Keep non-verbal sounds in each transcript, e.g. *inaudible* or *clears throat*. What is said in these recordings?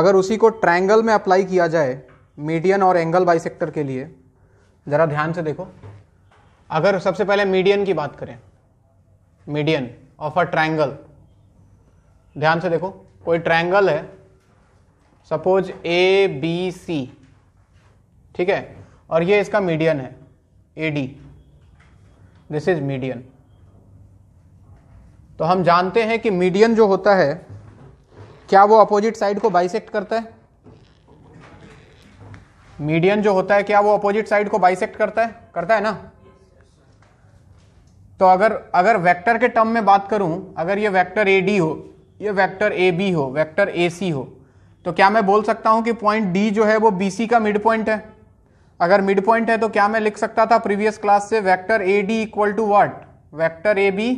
अगर उसी को ट्रायंगल में अप्लाई किया जाए मीडियन और एंगल बाइसेक्टर के लिए ज़रा ध्यान से देखो अगर सबसे पहले मीडियन की बात करें मीडियन ऑफ अ ट्रायंगल ध्यान से देखो कोई ट्रायंगल है सपोज ए बी सी ठीक है और ये इसका मीडियन है A D this is median तो हम जानते हैं कि मीडियन जो होता है क्या वो अपोजिट साइड को बाइसेक्ट करता है मीडियन जो होता है क्या वो अपोजिट साइड को बाइसेक्ट करता है करता है ना तो अगर अगर वेक्टर के टर्म में बात करूं अगर ये वेक्टर ए डी हो ये वेक्टर ए बी हो वेक्टर ए सी हो तो क्या मैं बोल सकता हूं कि पॉइंट डी जो है वो बी सी का मिड पॉइंट है अगर मिड पॉइंट है तो क्या मैं लिख सकता था प्रीवियस क्लास से vector A D equal to what vector A B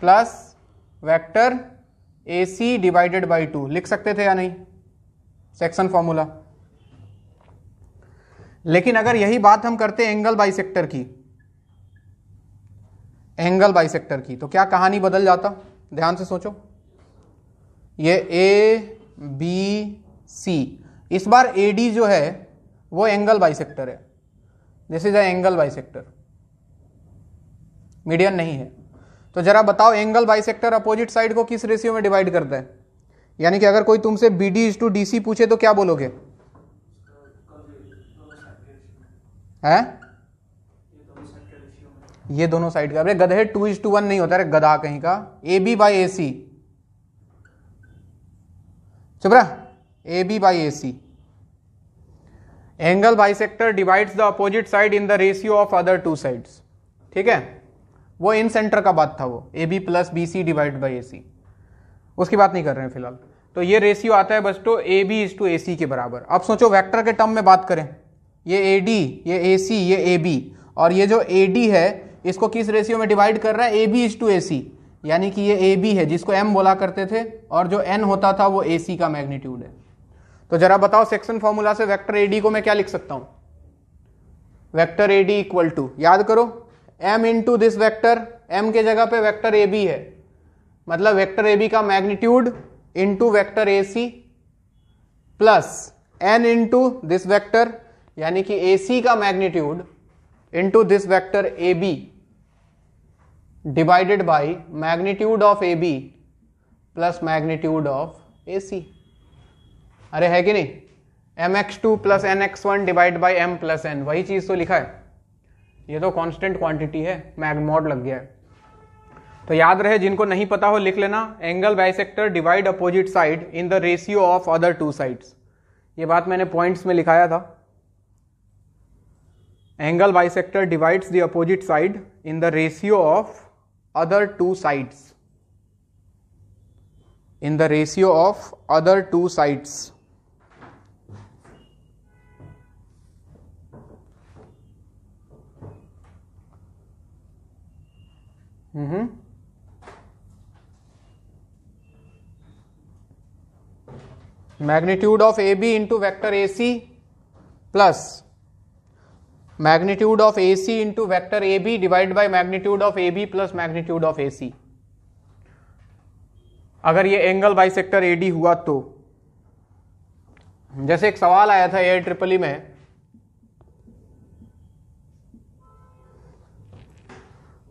plus vector A C divided by two लिख सकते थे या नहीं सेक्शन फॉर्मूला लेकिन अगर यही बात हम करते एंगल सेक्टर की एंगल सेक्टर की तो क्या कहानी बदल जाता ध्यान से सोचो ये ए बी सी इस बार ए डी जो है वो एंगल सेक्टर है this is a angle sector median नहीं है तो जरा बताओ angle bisector opposite side को किस रेशियो में डिवाइड करता है यानी कि अगर कोई तुमसे B D is to D C पूछे तो क्या बोलोगे है ये दोनों साइड का अरे गधे टू इज टू वन नहीं होता अरे गधा कहीं का ए बी बाई ए सी चुप रहा A B by A C angle sector divides the opposite side in the ratio of other two sides ठीक है वो इन सेंटर का बात था वो A B plus B C divide by A C उसकी बात नहीं कर रहे हैं फिलहाल तो ये रेशियो आता है बस तो A B is to A C के बराबर अब सोचो वेक्टर के टर्म में बात करें ये ए डी ये ए सी ये ए बी और ये जो ए डी है इसको किस रेशियो में डिवाइड कर रहा है A B is to A C यानी कि ये ए बी है जिसको एम बोला करते थे और जो एन होता था वो ए सी का मैग्नीट्यूड है तो जरा बताओ सेक्शन फॉर्मूला से वेक्टर ए डी को मैं क्या लिख सकता हूँ vector A D equal to याद करो m into this vector m के जगह पे वैक्टर ए बी है मतलब वैक्टर ए बी का magnitude into vector A C plus N into this vector यानी कि ए सी का magnitude into this vector A B divided by magnitude of A B plus magnitude of A C अरे है कि नहीं M X two plus N X one divide by M plus N वही चीज तो लिखा है ये तो कांस्टेंट क्वांटिटी है मैगमोड लग गया है तो याद रहे जिनको नहीं पता हो लिख लेना angle bisector divide opposite side in the ratio of other two sides ये बात मैंने पॉइंट्स में लिखाया था angle bisector divides the opposite side in the ratio of other two sides in the ratio of other two sides Mm-hmm. Magnitude of A B into vector A C plus magnitude of A C into vector A B divide by magnitude of A B plus magnitude of A C अगर ये angle bisector A D हुआ तो जैसे एक सवाल आया था air triple E में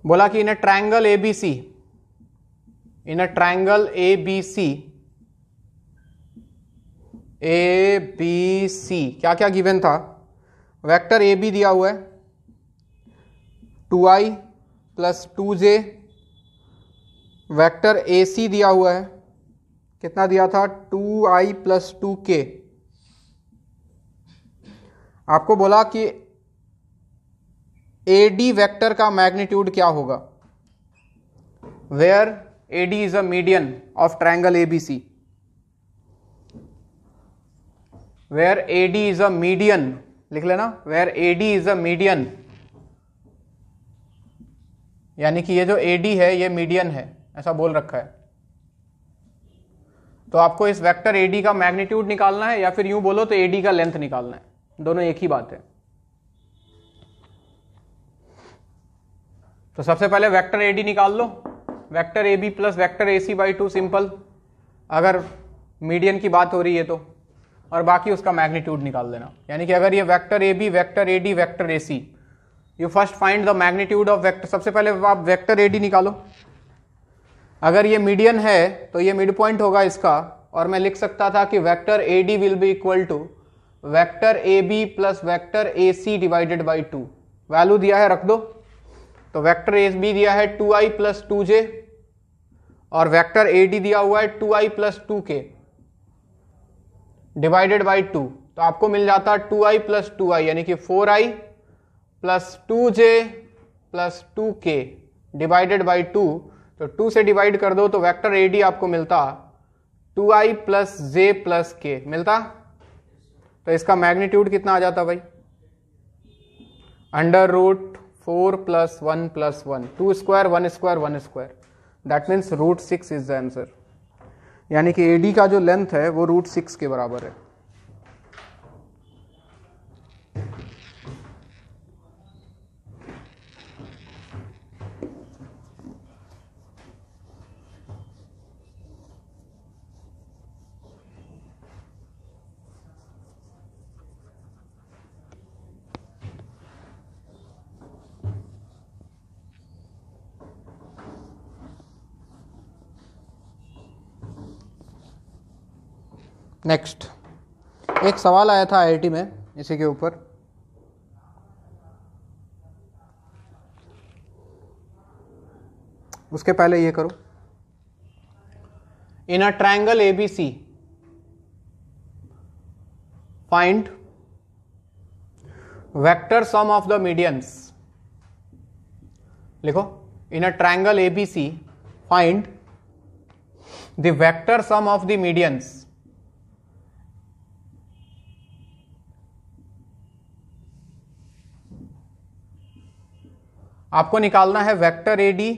बोला कि in a triangle A B C in a triangle A B C A B C क्या क्या गिवन था वेक्टर ए बी दिया हुआ है टू आई प्लस टू जे वैक्टर ए सी दिया हुआ है कितना दिया था टू आई प्लस टू के आपको बोला कि ए डी वैक्टर का मैग्नीट्यूड क्या होगा where A D is a median of triangle A B C where A D is a median लिख लेना where A D is a median यानी कि ये जो ए डी है ये मीडियन है ऐसा बोल रखा है तो आपको इस वेक्टर ए डी का मैग्नीट्यूड निकालना है या फिर यूं बोलो तो ए डी का लेंथ निकालना है दोनों एक ही बात है तो सबसे पहले वेक्टर डी निकाल लो vector A B plus vector A C by two simple अगर मीडियन की बात हो रही है तो और बाकी उसका मैग्नीट्यूड निकाल देना यानी कि अगर ये vector A B vector A D vector A C you first find the magnitude of vector सबसे पहले आप वैक्टर ए डी निकालो अगर ये मीडियन है तो ये मिड पॉइंट होगा इसका और मैं लिख सकता था कि vector A D will be equal to vector A B plus vector A C divided by two value दिया है रख दो तो वेक्टर एस बी दिया है टू आई प्लस टू जे और वेक्टर ए डी दिया हुआ है two I plus two K divided by two तो आपको मिल जाता है two I plus two I यानी कि four I plus two J plus two K divided by two तो टू से डिवाइड कर दो तो वेक्टर ए डी आपको मिलता टू आई प्लस जे प्लस के मिलता तो इसका मैग्नीट्यूड कितना आ जाता भाई under root four plus one plus one two square one square one square that means root six is the answer यानी कि ए डी का जो लेंथ है वो रूट सिक्स के बराबर है नेक्स्ट एक सवाल आया था आईआईटी में इसी के ऊपर उसके पहले ये करो in a triangle ABC find vector sum of the medians लिखो in a triangle ABC find the vector sum of the medians आपको निकालना है vector A D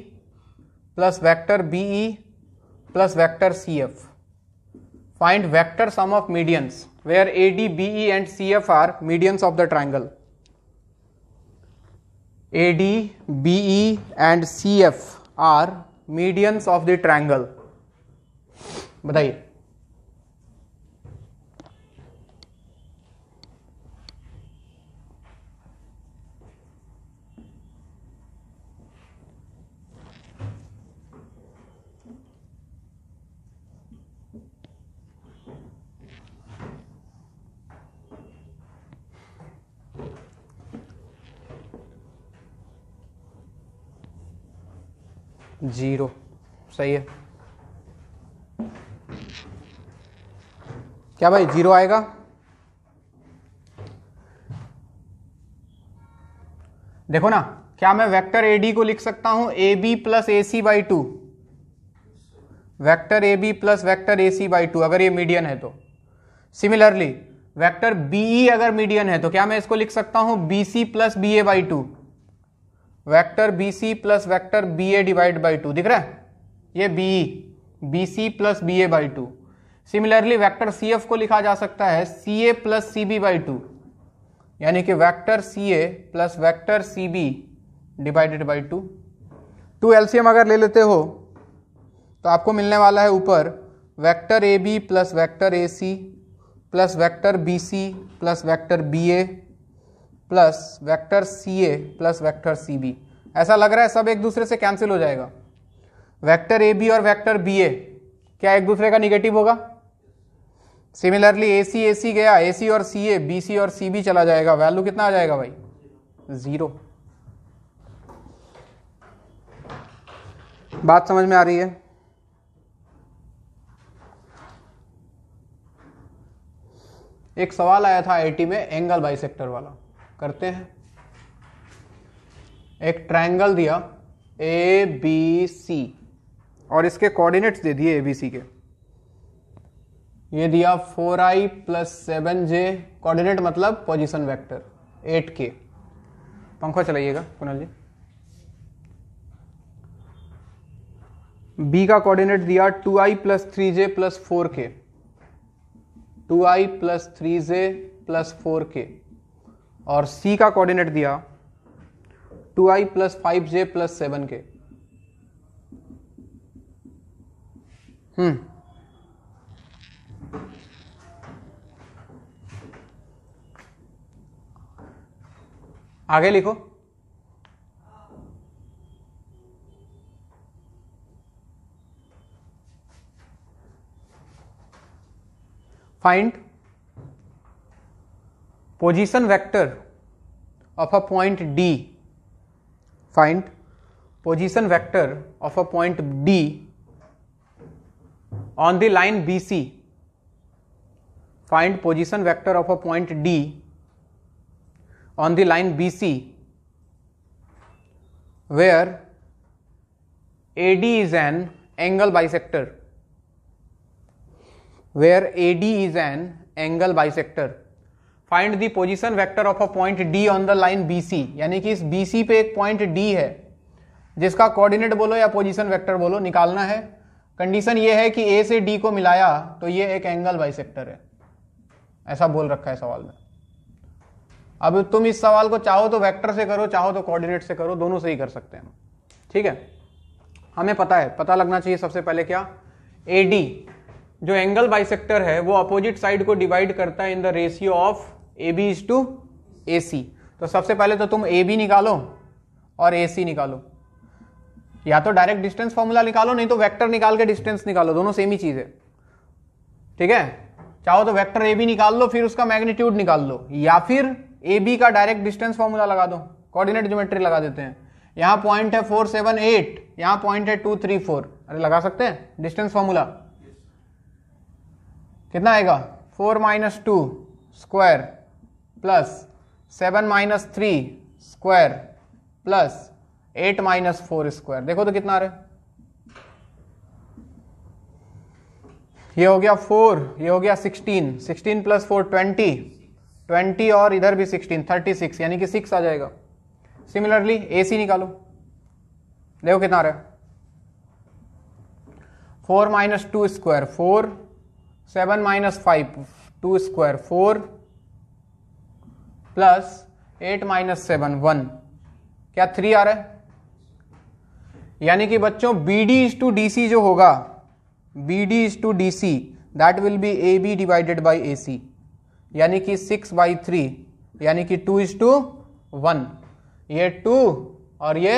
plus vector B E plus vector C F find vector sum of medians where A D B E and C F are medians of the triangle A D B E and C F are medians of the triangle बताइए zero सही है क्या भाई zero आएगा देखो ना क्या मैं वेक्टर एडी को लिख सकता हूं A B plus A C by two vector A B plus vector A C by two अगर ये मीडियन है तो सिमिलरली वेक्टर बीई e अगर मीडियन है तो क्या मैं इसको लिख सकता हूं B C plus B A by two vector B C plus vector B A divide by two दिख रहा है ये B B C plus B A by two similarly vector C F को लिखा जा सकता है C A plus C B by two यानी कि vector C A plus vector C B divided by two two LCM अगर ले लेते हो तो आपको मिलने वाला है ऊपर vector A B plus vector A C plus vector B C plus vector B A plus vector C A plus vector C B ऐसा लग रहा है सब एक दूसरे से कैंसिल हो जाएगा वैक्टर ए बी और वैक्टर बी ए क्या एक दूसरे का निगेटिव होगा सिमिलरली ए सी ए सी गया ए सी और सी ए बी सी और सी बी चला जाएगा वैल्यू कितना आ जाएगा भाई ज़ीरो बात समझ में आ रही है एक सवाल आया था टी में एंगल सेक्टर वाला करते हैं एक ट्रायंगल दिया ए बी सी और इसके कोऑर्डिनेट्स दे दिए ए बी सी के ये दिया फोर आई प्लस सेवन जे कॉर्डिनेट मतलब पोजिशन वैक्टर एट के पंखा चलाइएगा कुणाल जी बी का कोऑर्डिनेट दिया टू आई प्लस थ्री जे प्लस फोर के टू आई प्लस थ्री जे प्लस फोर के और सी का कोऑर्डिनेट दिया टू आई प्लस फाइव जे प्लस सेवन के हम्म आगे लिखो find position vector of a point D find position vector of a point D on the line BC find position vector of a point D on the line BC where AD is an angle bisector where AD is an angle bisector find the position vector of a point D on the line B C यानी कि इस B C पे एक point D है जिसका coordinate बोलो या position vector बोलो निकालना है कंडीशन ये है कि ए से डी को मिलाया तो ये एक एंगल बाइसेक्टर है ऐसा बोल रखा है सवाल में अब तुम इस सवाल को चाहो तो वेक्टर से करो चाहो तो कोऑर्डिनेट से करो दोनों से ही कर सकते हैं ठीक है हमें पता है पता लगना चाहिए सबसे पहले क्या ए डी जो एंगल बाइसेक्टर है वो अपोजिट साइड को डिवाइड करता है in the ratio of A B is to A C तो सबसे पहले तो तुम ए बी निकालो और ए सी निकालो या तो डायरेक्ट डिस्टेंस फॉर्मूला निकालो नहीं तो वेक्टर निकाल के डिस्टेंस निकालो दोनों सेम ही चीज़ है ठीक है चाहो तो वेक्टर ए बी निकाल लो फिर उसका मैग्नीट्यूड निकाल लो या फिर ए बी का डायरेक्ट डिस्टेंस फॉर्मूला लगा दो कोऑर्डिनेट ज्योमेट्री लगा देते हैं यहां पॉइंट है फोर सेवन एट यहां पॉइंट है टू थ्री फोर अरे लगा सकते हैं डिस्टेंस फॉर्मूला कितना आएगा four minus two square plus seven minus three square plus eight minus four square देखो तो कितना आ रहा है ये हो गया फोर ये हो गया sixteen sixteen plus four twenty twenty और इधर भी सिक्सटीन थर्टी सिक्स यानी कि सिक्स आ जाएगा सिमिलरली ए सी निकालो देखो कितना आ रहा है four minus two square four seven minus five two square four plus eight minus seven one क्या थ्री आ रहा है यानी कि बच्चों B D is to D C जो होगा B D is to D C that will be A B divided by A C यानी कि सिक्स बाई थ्री यानी कि टू इज टू वन ये टू और ये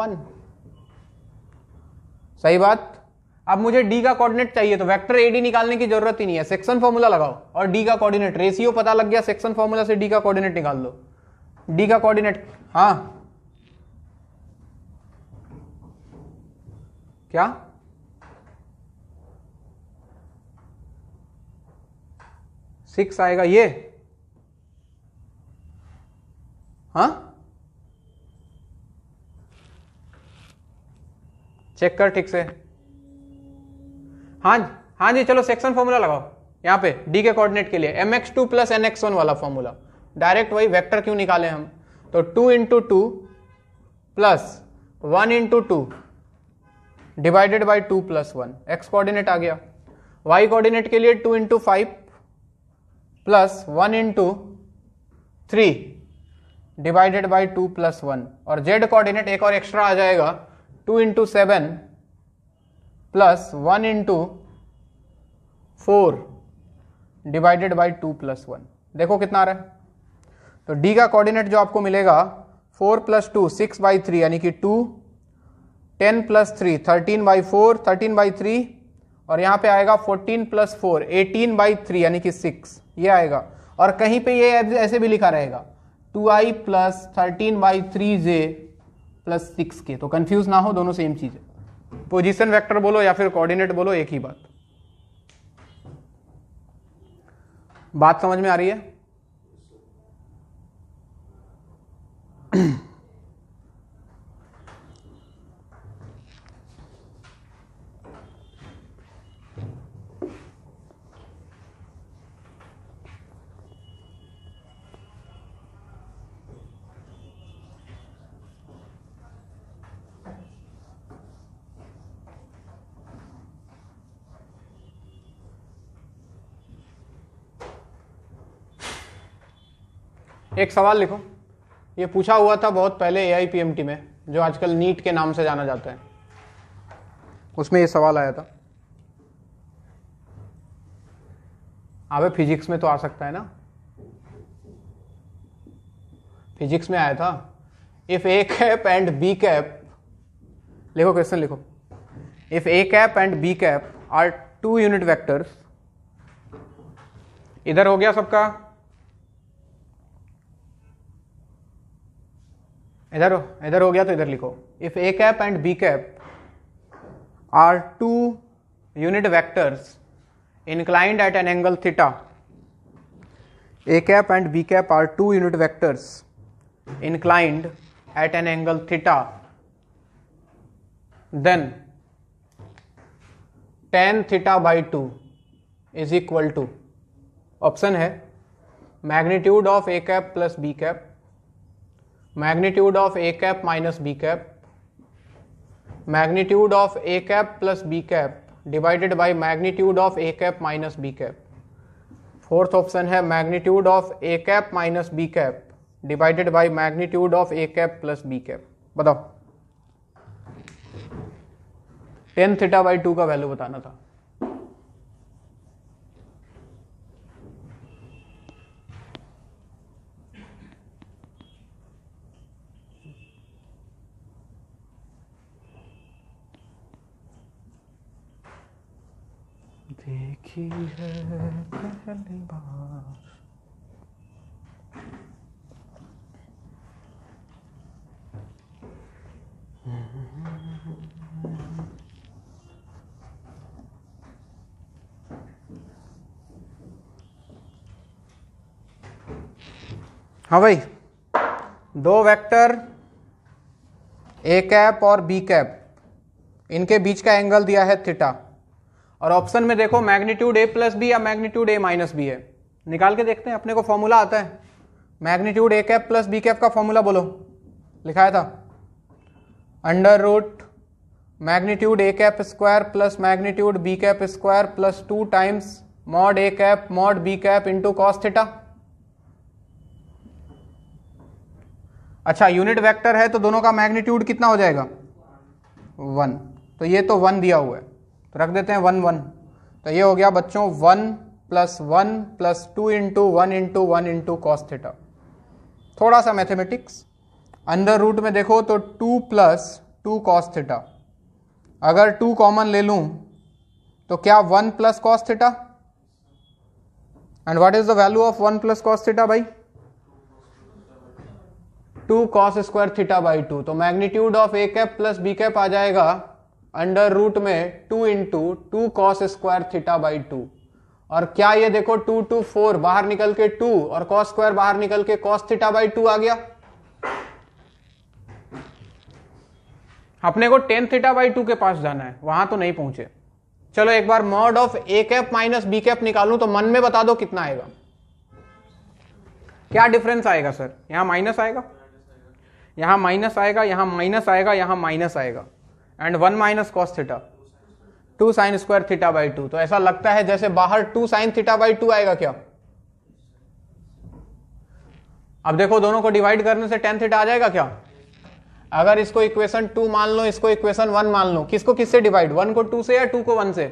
वन सही बात अब मुझे डी का कोऑर्डिनेट चाहिए तो वेक्टर एडी निकालने की जरूरत ही नहीं है सेक्शन फॉर्मूला लगाओ और डी का कोऑर्डिनेट रेशियो पता लग गया सेक्शन फॉर्मूला से डी का कोऑर्डिनेट निकाल दो डी का कोऑर्डिनेट हाँ क्या सिक्स आएगा ये हाँ चेक कर ठीक से हाँ हाँ जी चलो सेक्शन फॉर्मूला लगाओ यहाँ पे डी के कोऑर्डिनेट के लिए M X two plus N X one वाला फॉर्मूला डायरेक्ट वही वेक्टर क्यों निकाले हम तो two into two plus one into two divided by two plus one X coordinate आ गया वाई कोऑर्डिनेट के लिए two into five plus one into three divided by two plus one और जेड कोऑर्डिनेट एक और एक्स्ट्रा आ जाएगा two into seven plus one into four divided by two plus one देखो कितना आ रहा है तो डी का कोऑर्डिनेट जो आपको मिलेगा four plus two six by three यानी कि two ten plus three thirteen by four thirteen by three और यहाँ पे आएगा fourteen plus four eighteen by three यानी कि सिक्स ये आएगा और कहीं पे ये ऐसे भी लिखा रहेगा two I plus thirteen by three J plus six K तो कंफ्यूज ना हो दोनों सेम चीज़ है पोजीशन वेक्टर बोलो या फिर कोऑर्डिनेट बोलो एक ही बात बात समझ में आ रही है *clears throat* एक सवाल लिखो ये पूछा हुआ था बहुत पहले ए आई में जो आजकल नीट के नाम से जाना जाता है उसमें ये सवाल आया था अबे फिजिक्स में तो आ सकता है ना फिजिक्स में आया था if A cap and B cap लिखो क्वेश्चन लिखो if A cap and B cap are two unit vectors इधर हो गया सबका इधर इधर हो गया तो इधर लिखो if A cap and B cap are two unit vectors inclined at an angle theta A cap and B cap are two unit vectors inclined at an angle theta then tan theta by two is equal to option है magnitude of A cap plus B cap magnitude of A cap minus B cap magnitude of A cap plus B cap divided by magnitude of A cap minus B cap fourth option है magnitude of A cap minus B cap divided by magnitude of A cap plus B cap बताओ tan theta by two का value बताना था देखी है पहली बार हाँ भाई दो वेक्टर ए कैप और बी कैप इनके बीच का एंगल दिया है थीटा और ऑप्शन में देखो मैग्नीट्यूड ए प्लस बी या मैग्नीट्यूड ए माइनस बी है निकाल के देखते हैं अपने को फॉर्मूला आता है magnitude A cap plus B cap का फॉर्मूला बोलो लिखाया था under root magnitude A cap square plus magnitude B cap square plus two times mod A cap mod B cap into cos theta अच्छा unit vector है तो दोनों का magnitude कितना हो जाएगा वन तो ये तो वन दिया हुआ है तो रख देते हैं वन वन तो ये हो गया बच्चों one plus one plus two into one into one into cos theta थोड़ा सा मैथमेटिक्स अंडर रूट में देखो तो two plus two cos theta अगर टू कॉमन ले लूँ तो क्या one plus cos theta and what is the value of one plus cos theta भाई two cos square theta by two तो magnitude of A cap plus B cap आ जाएगा under root में to into two cos square theta by two और क्या ये देखो to to four बाहर निकल के टू और कॉस स्क्वायर बाहर निकल के कॉस थीटा बाई टू आ गया अपने को टेन थीटा बाई टू के पास जाना है वहां तो नहीं पहुंचे चलो एक बार mod of A cap minus B cap निकालू तो मन में बता दो कितना आएगा क्या डिफरेंस आएगा सर यहां माइनस आएगा यहां माइनस आएगा यहां माइनस आएगा यहां माइनस आएगा and one minus cos theta two sine square theta by two तो ऐसा लगता है जैसे बाहर two sine theta by two आएगा क्या अब देखो दोनों को डिवाइड करने से टेन थीटा आ जाएगा क्या अगर इसको इक्वेशन टू मान लो इसको इक्वेशन वन मान लो किसको किससे डिवाइड वन को टू से या टू को वन से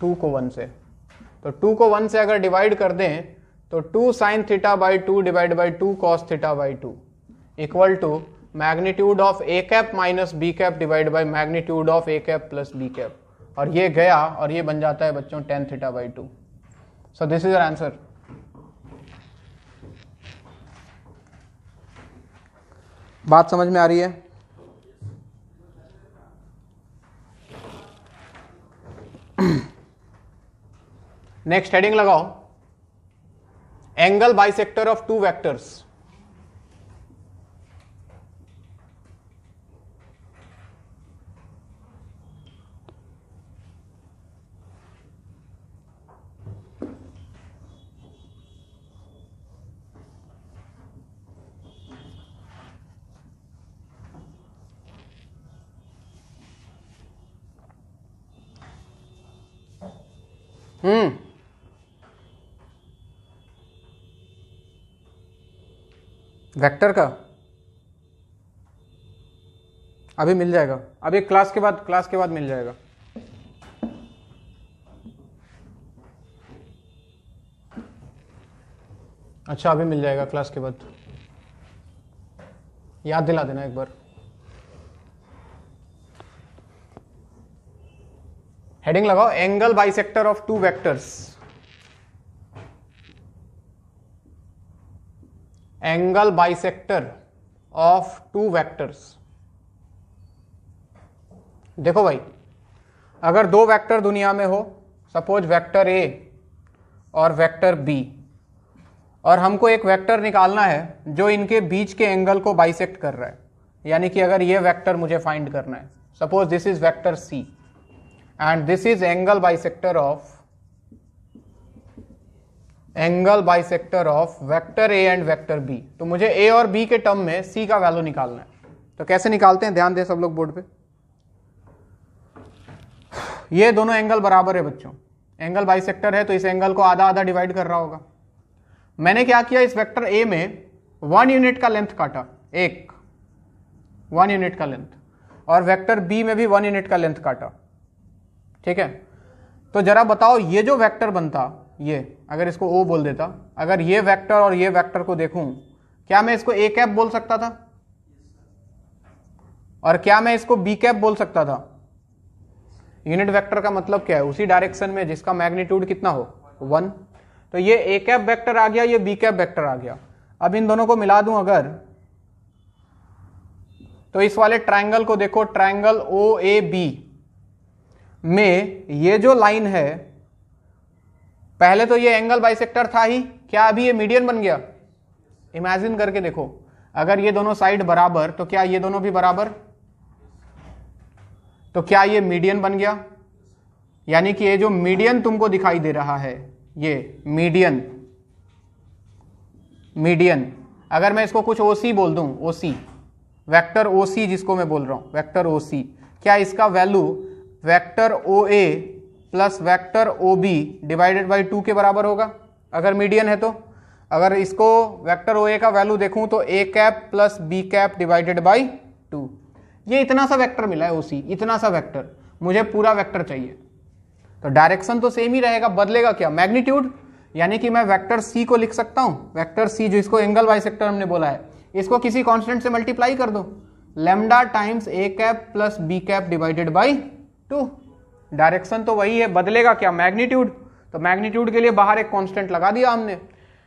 टू को वन से तो टू को वन से अगर डिवाइड कर दें तो two sine theta by two divide by two cos theta by two equal to magnitude of A cap minus B cap divide by magnitude of A cap plus B cap और ये गया और ये बन जाता है बच्चों tan theta by two so this is answer बात समझ में आ रही है नेक्स्ट हेडिंग लगाओ angle bisector of two vectors hmm hmm. Vector का अभी मिल जाएगा अभी क्लास के बाद क्लास के बाद मिल जाएगा अच्छा अभी मिल जाएगा क्लास के बाद याद दिला देना एक बार हेडिंग लगाओ angle bisector of two vectors angle bisector of two vectors देखो भाई अगर दो वेक्टर दुनिया में हो सपोज वेक्टर ए और वेक्टर बी और हमको एक वेक्टर निकालना है जो इनके बीच के एंगल को बाइसेक्ट कर रहा है यानी कि अगर ये वेक्टर मुझे फाइंड करना है suppose this is vector C and this is angle bisector of angle bisector of vector A and vector B तो मुझे ए और बी के टर्म में सी का वैल्यू निकालना है तो कैसे निकालते हैं ध्यान दें सब लोग बोर्ड पे ये दोनों एंगल बराबर है बच्चों एंगल बाई सेक्टर है तो इस एंगल को आधा आधा डिवाइड कर रहा होगा मैंने क्या किया इस वैक्टर ए में वन यूनिट का लेंथ काटा एक वन यूनिट का लेंथ और वैक्टर बी में भी वन यूनिट का लेंथ काटा ठीक है तो जरा बताओ ये जो वेक्टर बनता ये अगर इसको ओ बोल देता अगर ये वेक्टर और ये वेक्टर को देखूं क्या मैं इसको ए कैप बोल सकता था और क्या मैं इसको बी कैप बोल सकता था यूनिट वेक्टर का मतलब क्या है उसी डायरेक्शन में जिसका मैग्नीट्यूड कितना हो वन तो ये ए कैप वेक्टर आ गया ये बी कैप वेक्टर आ गया अब इन दोनों को मिला दूं अगर तो इस वाले ट्रायंगल को देखो ट्रायंगल ओ ए बी में ये जो लाइन है पहले तो ये एंगल बाइसेक्टर था ही क्या अभी ये मीडियन बन गया इमेजिन करके देखो अगर ये दोनों साइड बराबर तो क्या ये दोनों भी बराबर तो क्या ये मीडियन बन गया यानी कि ये जो मीडियन तुमको दिखाई दे रहा है ये मीडियन मीडियन अगर मैं इसको कुछ ओसी बोल दूं ओसी वेक्टर ओसी जिसको मैं बोल रहा हूं वेक्टर ओसी क्या इसका value vector O A plus vector O B divided by two के बराबर होगा अगर मीडियन है तो अगर इसको वेक्टर ओ ए का वैल्यू देखूं तो A cap plus B cap divided by two ये इतना सा वेक्टर मिला है ओ सी इतना सा वेक्टर मुझे पूरा वेक्टर चाहिए तो डायरेक्शन तो सेम ही रहेगा बदलेगा क्या मैग्नीट्यूड यानी कि मैं वेक्टर सी को लिख सकता हूँ वेक्टर सी जो इसको एंगल वाई सेक्टर हमने बोला है इसको किसी कांस्टेंट से मल्टीप्लाई कर दो lambda times A cap plus B cap divided by two direction तो वही है बदलेगा क्या मैग्नीट्यूड तो मैग्नीट्यूड के लिए बाहर एक कांस्टेंट लगा दिया हमने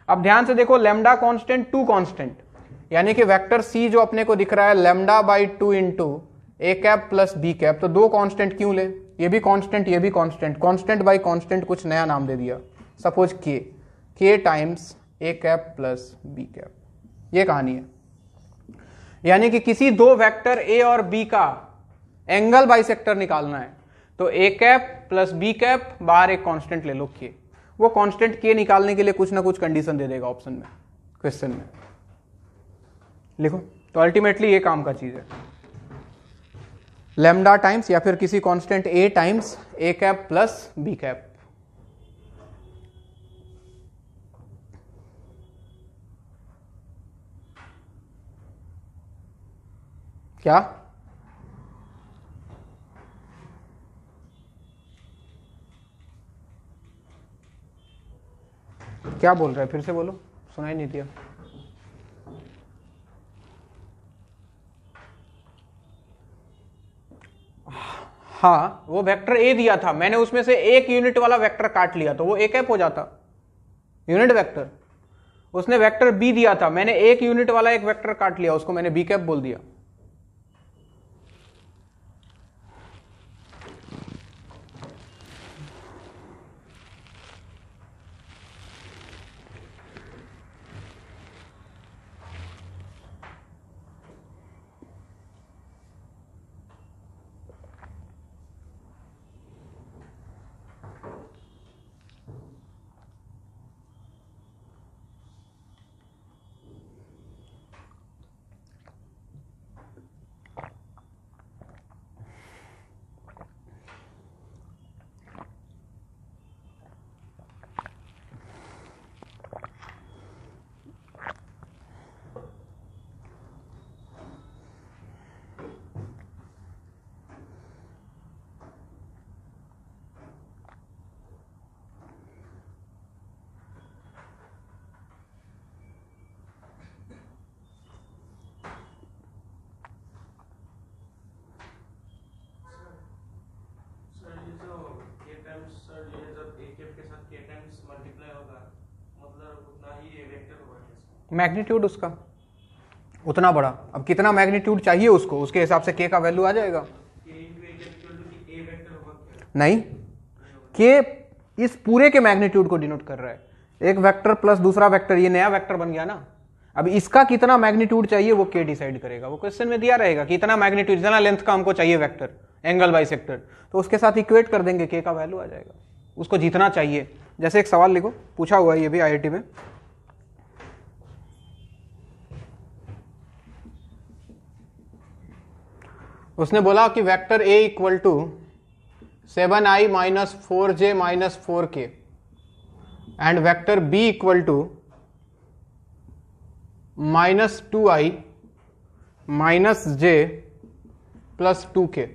अब ध्यान से देखो लेमडा कांस्टेंट टू कांस्टेंट यानी कि वेक्टर सी जो अपने को दिख रहा है lambda by two two A cap plus B cap तो दो कांस्टेंट क्यों ले ये भी कांस्टेंट ये भी कांस्टेंट कांस्टेंट बाई कांस्टेंट कुछ नया नाम दे दिया suppose K K times A cap plus B cap ये कहानी है यानी कि किसी दो वेक्टर ए और बी का एंगल बाई निकालना है तो A cap plus B cap बार एक कॉन्स्टेंट ले लो के वो कॉन्स्टेंट के निकालने के लिए कुछ ना कुछ कंडीशन दे देगा ऑप्शन में क्वेश्चन में लिखो तो अल्टीमेटली ये काम का चीज़ है लेमडा टाइम्स या फिर किसी constant A times A cap plus B cap क्या क्या बोल रहे हैं फिर से बोलो सुनाई नहीं दिया हाँ वो वेक्टर ए दिया था मैंने उसमें से एक यूनिट वाला वेक्टर काट लिया तो वो एक ऐप हो जाता यूनिट वेक्टर उसने वेक्टर बी दिया था मैंने एक यूनिट वाला एक वेक्टर काट लिया उसको मैंने बी कैप बोल दिया मैग्नीट्यूड उसका उतना बड़ा अब कितना मैग्नीट्यूड चाहिए उसको उसके हिसाब से के का वैल्यू आ जाएगा नहीं के इस पूरे के मैग्नीट्यूड को डिनोट कर रहा है एक वेक्टर प्लस दूसरा वेक्टर ये नया वेक्टर बन गया ना अब इसका कितना मैग्नीट्यूड चाहिए वो के डिसाइड करेगा वो क्वेश्चन में दिया रहेगा कि इतना मैग्नीट्यूड इतना लेंथ का हमको चाहिए वेक्टर एंगल बाई सेक्टर तो उसके साथ इक्वेट कर देंगे के का वैल्यू आ जाएगा उसको जीतना चाहिए जैसे एक सवाल लिखो पूछा हुआ है ये भी आई में उसने बोला कि vector A equal to seven I minus four J minus four के and vector B equal to minus two I minus J plus two K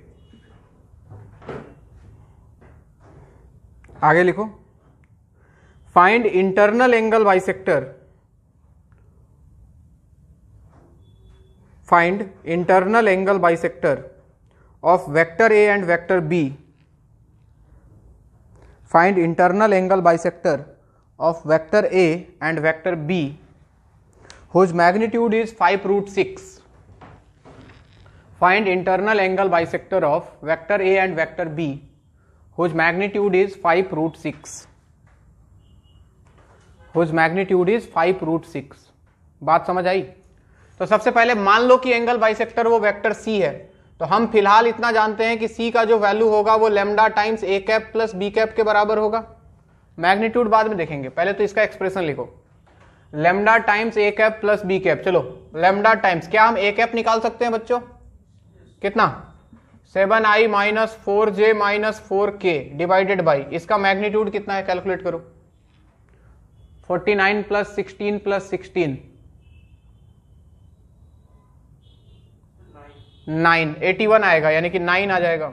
आगे लिखो find internal angle bisector find internal angle bisector of vector A and vector B, find internal angle bisector of vector A and vector B whose magnitude is 5 root 6. Find internal angle bisector of vector A and vector B whose magnitude is 5 root 6 whose magnitude is 5 root 6 बात समझ आई तो सबसे पहले मान लो कि angle bisector वो vector C है तो हम फिलहाल इतना जानते हैं कि सी का जो वैल्यू होगा वो lambda times A cap plus B cap के बराबर होगा मैग्नीट्यूड बाद में देखेंगे पहले तो इसका एक्सप्रेशन लिखो lambda times A cap plus B cap चलो लेमडा टाइम्स क्या हम ए कैप निकाल सकते हैं बच्चों कितना seven I minus four J minus four K divided by इसका मैग्नीट्यूड कितना है कैलकुलेट करो forty nine plus sixteen plus sixteen nine eighty one आएगा यानी कि नाइन आ जाएगा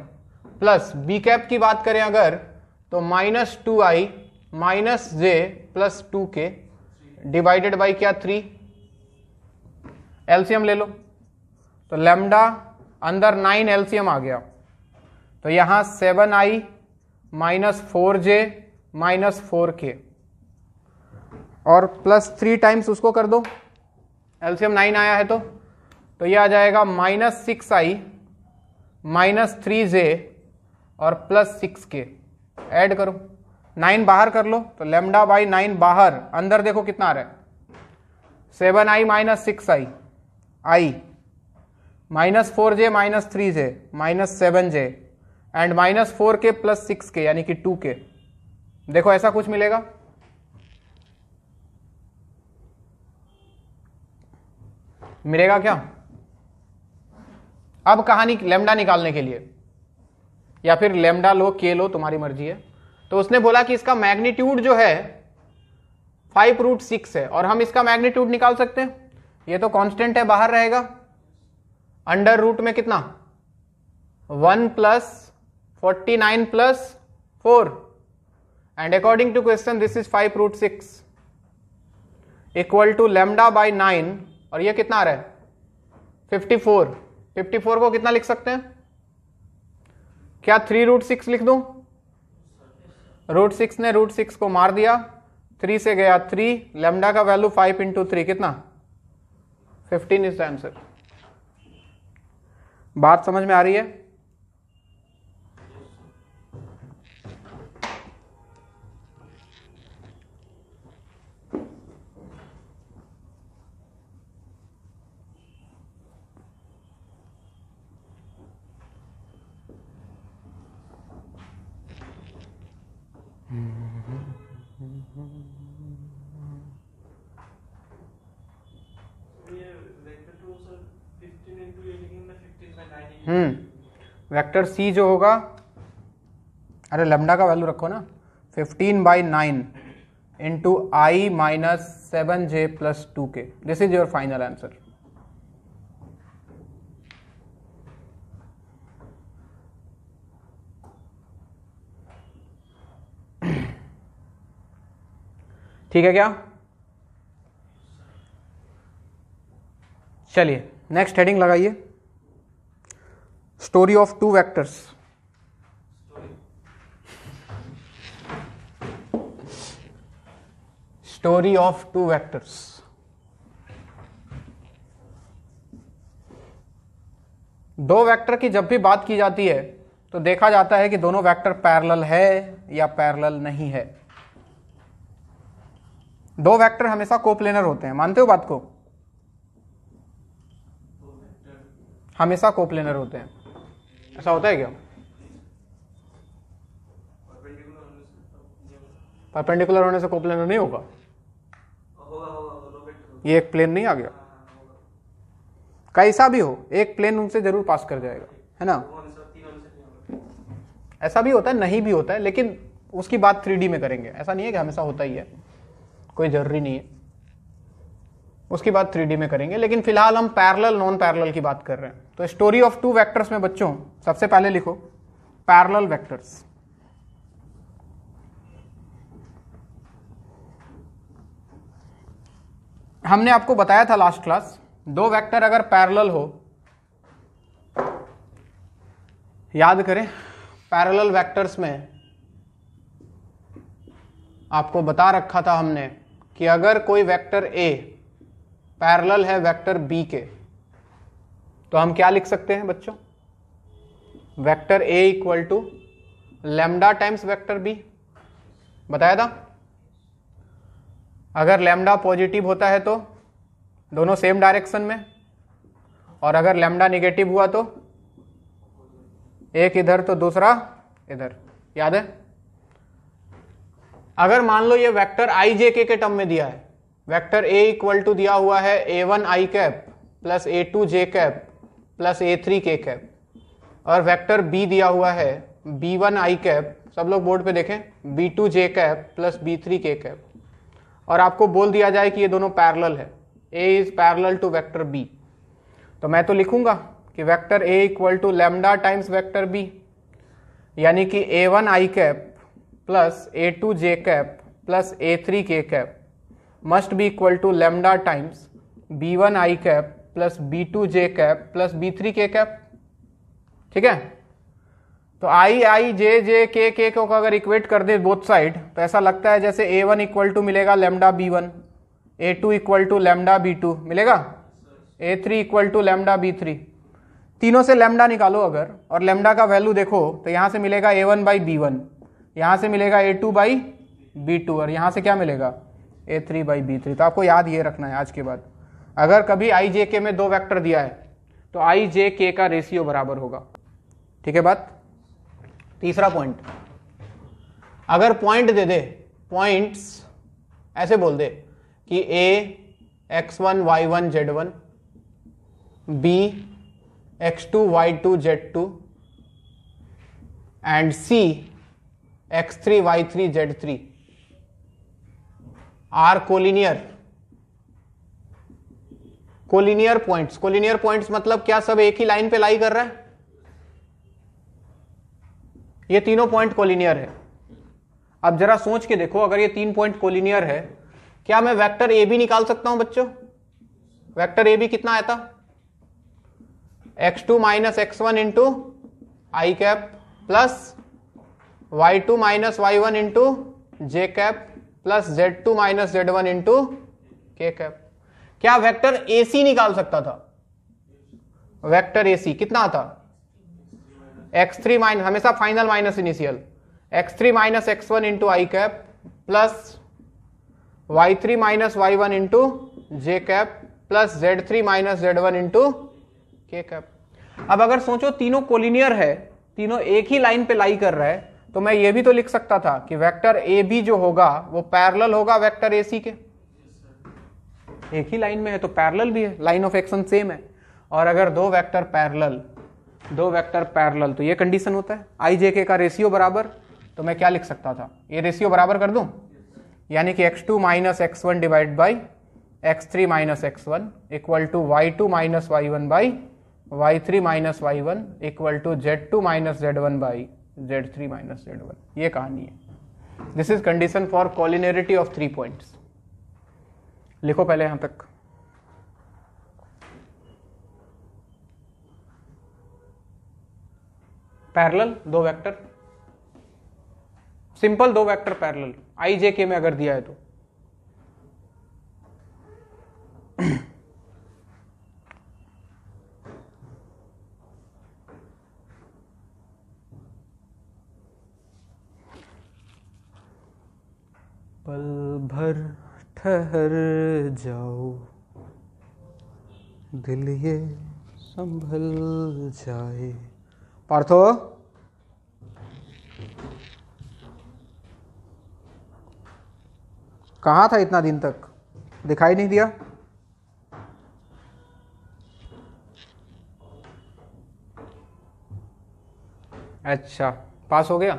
प्लस बी कैप की बात करें अगर तो minus two I minus J plus two K divided by क्या थ्री एलसीएम ले लो तो लेमडा अंदर नाइन एलसीएम आ गया तो यहाँ seven I minus four J minus four K और प्लस थ्री टाइम्स उसको कर दो एलसीएम नाइन आया है तो तो ये आ जाएगा minus six I minus three J और प्लस सिक्स के एड करो नाइन बाहर कर लो तो लेमडा बाई नाइन बाहर अंदर देखो कितना आ रहा है seven I minus six I I minus four J minus three J minus seven J and minus four K plus six K यानी कि टू के देखो ऐसा कुछ मिलेगा मिलेगा क्या अब कहानी लेमडा निकालने के लिए या फिर लेमडा लो के लो तुम्हारी मर्जी है तो उसने बोला कि इसका मैग्नीट्यूड जो है फाइव रूट सिक्स है और हम इसका मैग्नीट्यूड निकाल सकते हैं ये तो कांस्टेंट है बाहर रहेगा अंडर रूट में कितना one plus forty nine plus four and according to question this is five root six equal to lambda by nine और ये कितना आ रहा है फिफ्टी फोर फिफ्टी फोर को कितना लिख सकते हैं क्या थ्री रूट सिक्स लिख दू रूट सिक्स ने रूट सिक्स को मार दिया थ्री से गया थ्री लेमडा का वैल्यू फाइव इंटू थ्री कितना फिफ्टीन इज द आंसर बात समझ में आ रही है हम्म वेक्टर सी जो होगा अरे लम्डा का वैल्यू रखो ना fifteen by nine into I minus seven J plus two K this is your final answer ठीक है क्या चलिए नेक्स्ट हेडिंग लगाइए story of two vectors story of two vectors दो वेक्टर की जब भी बात की जाती है तो देखा जाता है कि दोनों वेक्टर पैरेलल है या पैरेलल नहीं है दो वेक्टर हमेशा कोप्लेनर होते हैं मानते हो बात को हमेशा कोप्लेनर होते हैं ऐसा होता है क्या परपेंडिकुलर होने से कोप्लेनर नहीं होगा ये एक प्लेन नहीं आ गया कैसा भी हो एक प्लेन उनसे जरूर पास कर जाएगा है ना ऐसा भी होता है नहीं भी होता है लेकिन उसकी बात थ्री में करेंगे ऐसा नहीं है कि हमेशा होता ही है कोई जरूरी नहीं है उसके बाद थ्री में करेंगे लेकिन फिलहाल हम पैरल नॉन पैरल की बात कर रहे हैं तो स्टोरी ऑफ टू वैक्टर्स में बच्चों सबसे पहले लिखो पैरल वैक्टर्स हमने आपको बताया था लास्ट क्लास दो वेक्टर अगर पैरेलल हो याद करें पैरेलल वेक्टर्स में आपको बता रखा था हमने कि अगर कोई वेक्टर ए पैरेलल है वेक्टर बी के तो हम क्या लिख सकते हैं बच्चों vector A equal to lambda times vector B बताया था अगर लेमडा पॉजिटिव होता है तो दोनों सेम डायरेक्शन में और अगर लेमडा निगेटिव हुआ तो एक इधर तो दूसरा इधर याद है अगर मान लो ये वेक्टर आई जे के टर्म में दिया है वेक्टर ए इक्वल टू दिया हुआ है ए वन आई कैप प्लस ए टू जे कैप प्लस ए थ्री के कैप और वेक्टर बी दिया हुआ है बी वन आई कैप सब लोग बोर्ड पे देखें बी टू जे कैप प्लस बी थ्री के कैप और आपको बोल दिया जाए कि ये दोनों पैरेलल है A is parallel to vector B तो मैं तो लिखूंगा कि vector A equal to lambda times vector B यानी कि ए वन आई कैप प्लस ए टू जे कैप प्लस ए थ्री के cap must be equal to lambda times B one I cap plus B two J cap plus B three के cap ठीक है तो आई आई जे जे के के को अगर इक्वेट कर दे बोथ साइड तो ऐसा लगता है जैसे ए वन इक्वल टू मिलेगा lambda B one A two equal to lambda B two मिलेगा A three equal to lambda B three तीनों से लेमडा निकालो अगर और लेमडा का वैल्यू देखो तो यहाँ से मिलेगा A one by B one यहाँ से मिलेगा A two by B two और यहाँ से क्या मिलेगा A three by B three तो आपको याद ये रखना है आज के बाद अगर कभी आई जे के में दो वैक्टर दिया है तो आई जे के का रेशियो बराबर होगा ठीक है बात तीसरा पॉइंट अगर पॉइंट दे दे पॉइंट्स ऐसे बोल दे कि A x one Y one Z one B x two Y two Z two and C x three Y three Z three are collinear collinear points collinear points मतलब क्या सब एक ही line पे लाई कर रहा है ये तीनों पॉइंट कोलिनियर है अब जरा सोच के देखो अगर ये तीन पॉइंट कोलिनियर है क्या मैं वेक्टर ए भी निकाल सकता हूं बच्चों वेक्टर ए भी कितना आया था X two minus x one into I cap plus Y two minus Y one into J cap plus Z two minus Z one into K cap क्या वेक्टर एसी निकाल सकता था वेक्टर एसी कितना था एक्स थ्री माइनस हमेशा final minus initial X three minus x one into I cap plus Y three minus Y one into J cap plus Z three minus Z one into K cap अब अगर सोचो तीनों collinear है तीनों एक ही line पे लाई कर रहा है तो मैं ये भी तो लिख सकता था कि वेक्टर ए बी जो होगा वो पैरेलल होगा वेक्टर ए सी के एक ही लाइन में है तो पैरेलल भी है लाइन ऑफ एक्शन सेम है और अगर दो वेक्टर पैरेलल दो वेक्टर पैरेलल तो ये कंडीशन होता है आई जे के का रेशियो बराबर तो मैं क्या लिख सकता था ये रेशियो बराबर कर दूं यानी कि x2 two minus x one divide by X three minus x one equal to Y two minus Y one by Y three minus Y one equal to Z two minus Z one by Z three minus Z one ये कहानी है this is condition for collinearity of three points लिखो पहले यहां तक parallel दो vector simple दो vector parallel I J K में अगर दिया है तो ठहर जाओ दिल ये संभल जाए पार्थो कहाँ था इतना दिन तक दिखाई नहीं दिया अच्छा पास हो गया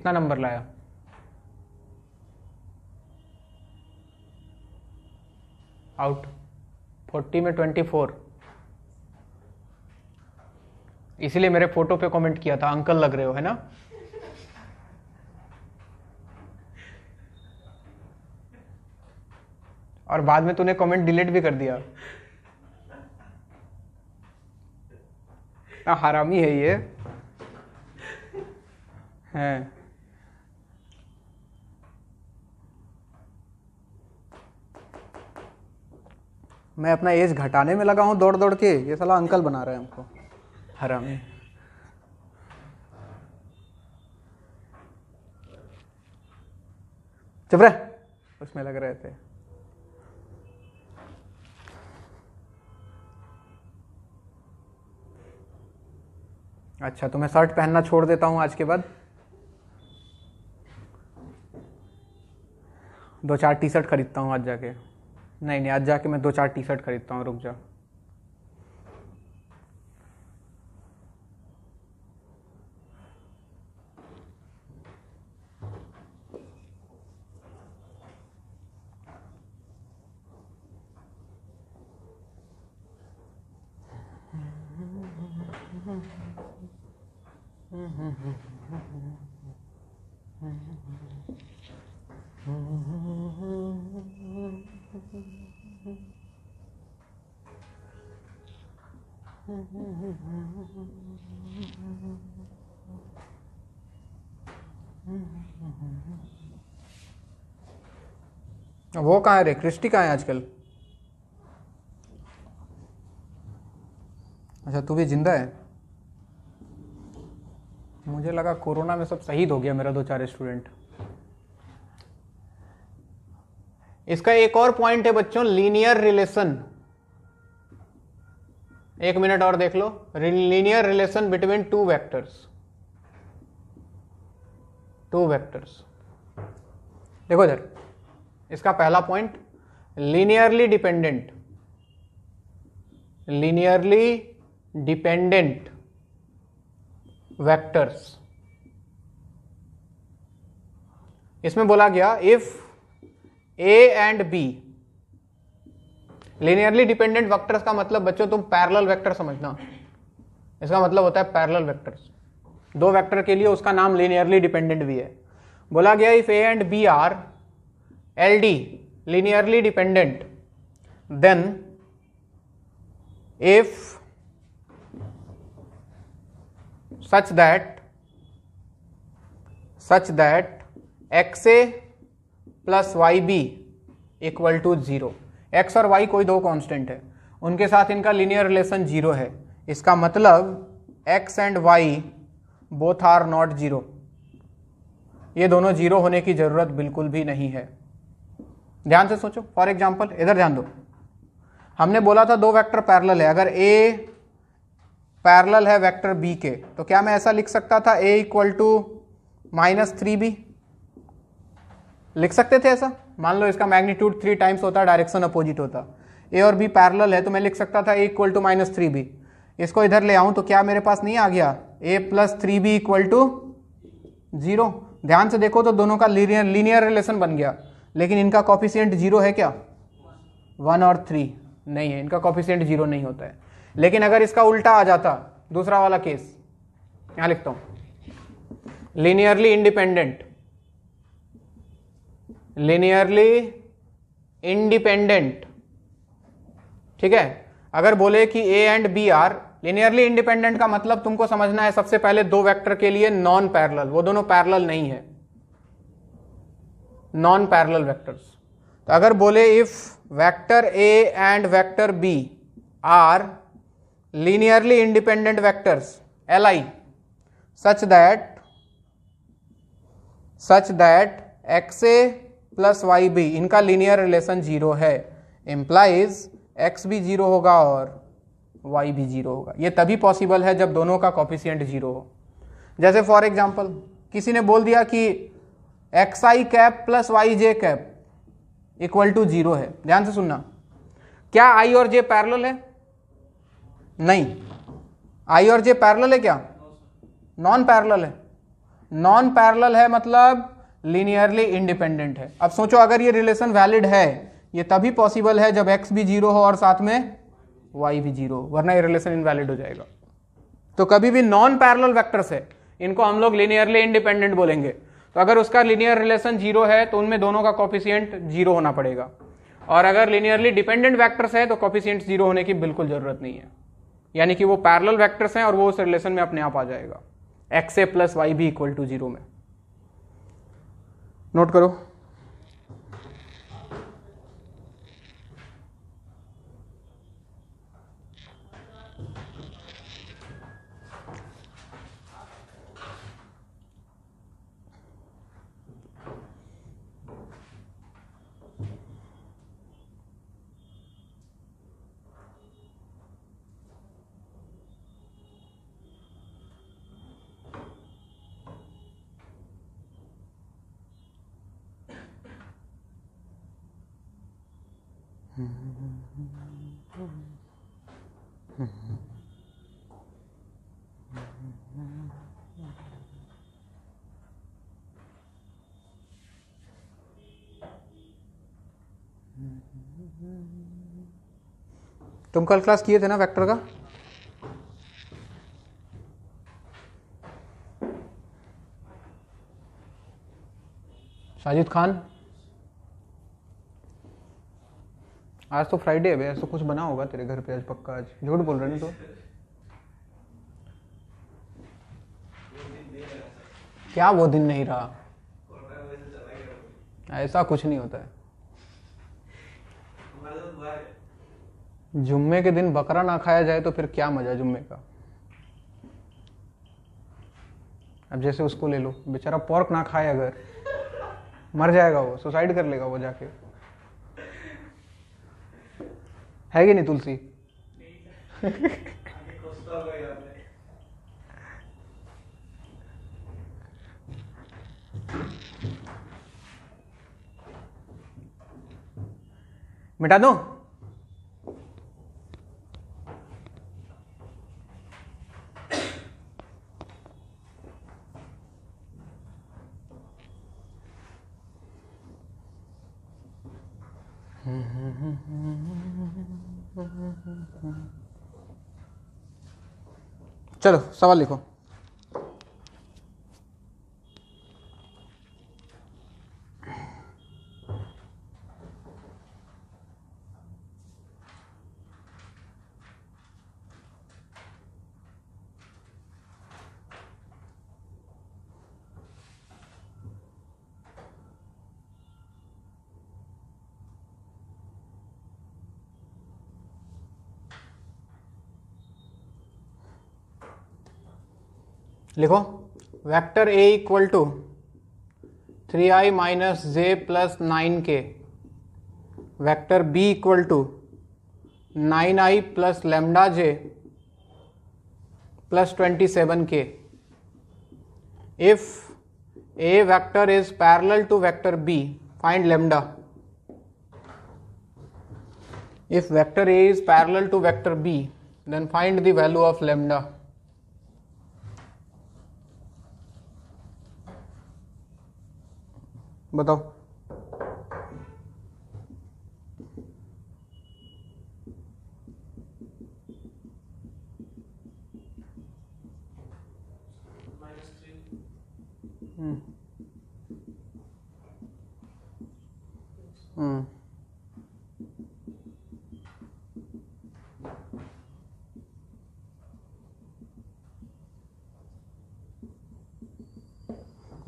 कितना नंबर लाया आउट फोर्टी में ट्वेंटी फोर इसीलिए मेरे फोटो पे कमेंट किया था अंकल लग रहे हो है ना और बाद में तूने कमेंट डिलीट भी कर दिया हरामी है ये है मैं अपना एज घटाने में लगा हूँ दौड़ दौड़ के ये साला अंकल बना रहे हैं हमको हराम चुप रहे उसमें लग रहे थे अच्छा तो मैं शर्ट पहनना छोड़ देता हूँ आज के बाद दो चार टी शर्ट खरीदता हूँ आज जाके नहीं नहीं आज जाके मैं दो चार टी शर्ट खरीदता हूँ रुक जा Mm-hmm. वो कहाँ है रे क्रिस्टी कहाँ है आजकल अच्छा तू भी जिंदा है मुझे लगा कोरोना में सब शहीद हो गया मेरा दो चार स्टूडेंट इसका एक और पॉइंट है बच्चों लीनियर रिलेशन एक मिनट और देख लो linear relation between two vectors two vectors देखो इधर इसका पहला point linearly dependent linearly dependent vectors इसमें बोला गया if A and B linearly dependent vectors का मतलब बच्चों तुम पैरेलल वेक्टर समझना इसका मतलब होता है पैरेलल वेक्टर्स दो वेक्टर के लिए उसका नाम लिनियरली डिपेंडेंट भी है बोला गया if A and b are L D linearly dependent then if such that such that x a plus y b equal to zero x और वाई कोई दो कांस्टेंट है उनके साथ इनका लीनियर रिलेशन जीरो है इसका मतलब x and y both are not zero ये दोनों जीरो होने की ज़रूरत बिल्कुल भी नहीं है ध्यान से सोचो फॉर एग्जाम्पल इधर ध्यान दो हमने बोला था दो वेक्टर पैरेलल है अगर ए पैरेलल है वेक्टर बी के तो क्या मैं ऐसा लिख सकता था a equal to minus three b लिख सकते थे ऐसा मान लो इसका मैग्नीट्यूड थ्री टाइम्स होता डायरेक्शन अपोजिट होता ए और बी पैरेलल है तो मैं लिख सकता था a equal to minus three b इसको इधर ले आऊं तो क्या मेरे पास नहीं आ गया a plus three b equal to zero ध्यान से देखो तो दोनों का लीनियर लीनियर रिलेशन बन गया लेकिन इनका कॉफिशियंट जीरो है क्या वन और थ्री नहीं है इनका कॉफिशियंट जीरो नहीं होता है लेकिन अगर इसका उल्टा आ जाता दूसरा वाला केस यहां लिखता हूं लिनियरली इंडिपेंडेंट लिनियरली इंडिपेंडेंट ठीक है अगर बोले कि a and b are linearly independent का मतलब तुमको समझना है सबसे पहले दो वेक्टर के लिए नॉन पैरल वो दोनों पैरल नहीं है नॉन पैरेलल वेक्टर्स तो अगर बोले if vector a and vector b are linearly independent vectors L I such that such that x a plus y b इनका लीनियर रिलेशन जीरो है इम्प्लाइज एक्स भी जीरो होगा और वाई भी zero होगा ये तभी पॉसिबल है जब दोनों का कॉफिशियंट जीरो हो जैसे फॉर एग्जाम्पल किसी ने बोल दिया कि x i cap plus y j cap equal to zero है ध्यान से सुनना क्या आई और जे पैरल है नहीं आई और जे पैरल है क्या नॉन पैरल है नॉन पैरल है मतलब लीनियरली इंडिपेंडेंट है अब सोचो अगर ये रिलेशन वैलिड है ये तभी पॉसिबल है जब एक्स भी जीरो हो और साथ में वाई भी जीरो वरना ये रिलेशन इनवैलिड हो जाएगा तो कभी भी नॉन पैरल वैक्टर्स है इनको हम लोग लीनियरली इंडिपेंडेंट बोलेंगे तो अगर उसका लिनियर रिलेशन जीरो है तो उनमें दोनों का कॉफिशियंट जीरो होना पड़ेगा और अगर लिनियरली डिपेंडेंट वैक्टर्स है तो कॉफिशियंट जीरो होने की बिल्कुल जरूरत नहीं है यानी कि वो पैरल वैक्टर्स हैं और वो उस रिलेशन में अपने आप आ जाएगा एक्स ए प्लस वाई भी इक्वल टू जीरो में नोट करो तुम कल क्लास किए थे ना वेक्टर का साजिद खान आज तो फ्राइडे है आज तो कुछ बना होगा तेरे घर पे आज पक्का आज झूठ बोल रहे नहीं तो क्या वो दिन नहीं रहा ऐसा कुछ नहीं होता है जुम्मे के दिन बकरा ना खाया जाए तो फिर क्या मजा जुम्मे का अब जैसे उसको ले लो बेचारा पोर्क ना खाए अगर मर जाएगा वो सुसाइड कर लेगा वो जाके है कि नहीं तुलसी मिटा दो चलो सवाल लिखो लिखो vector A equal to three i minus J plus nine k vector b equal to nine i plus lambda j plus twenty seven k if a vector is parallel to vector b find lambda if vector a is parallel to vector b then find the value of lambda बताओ hmm., हम्म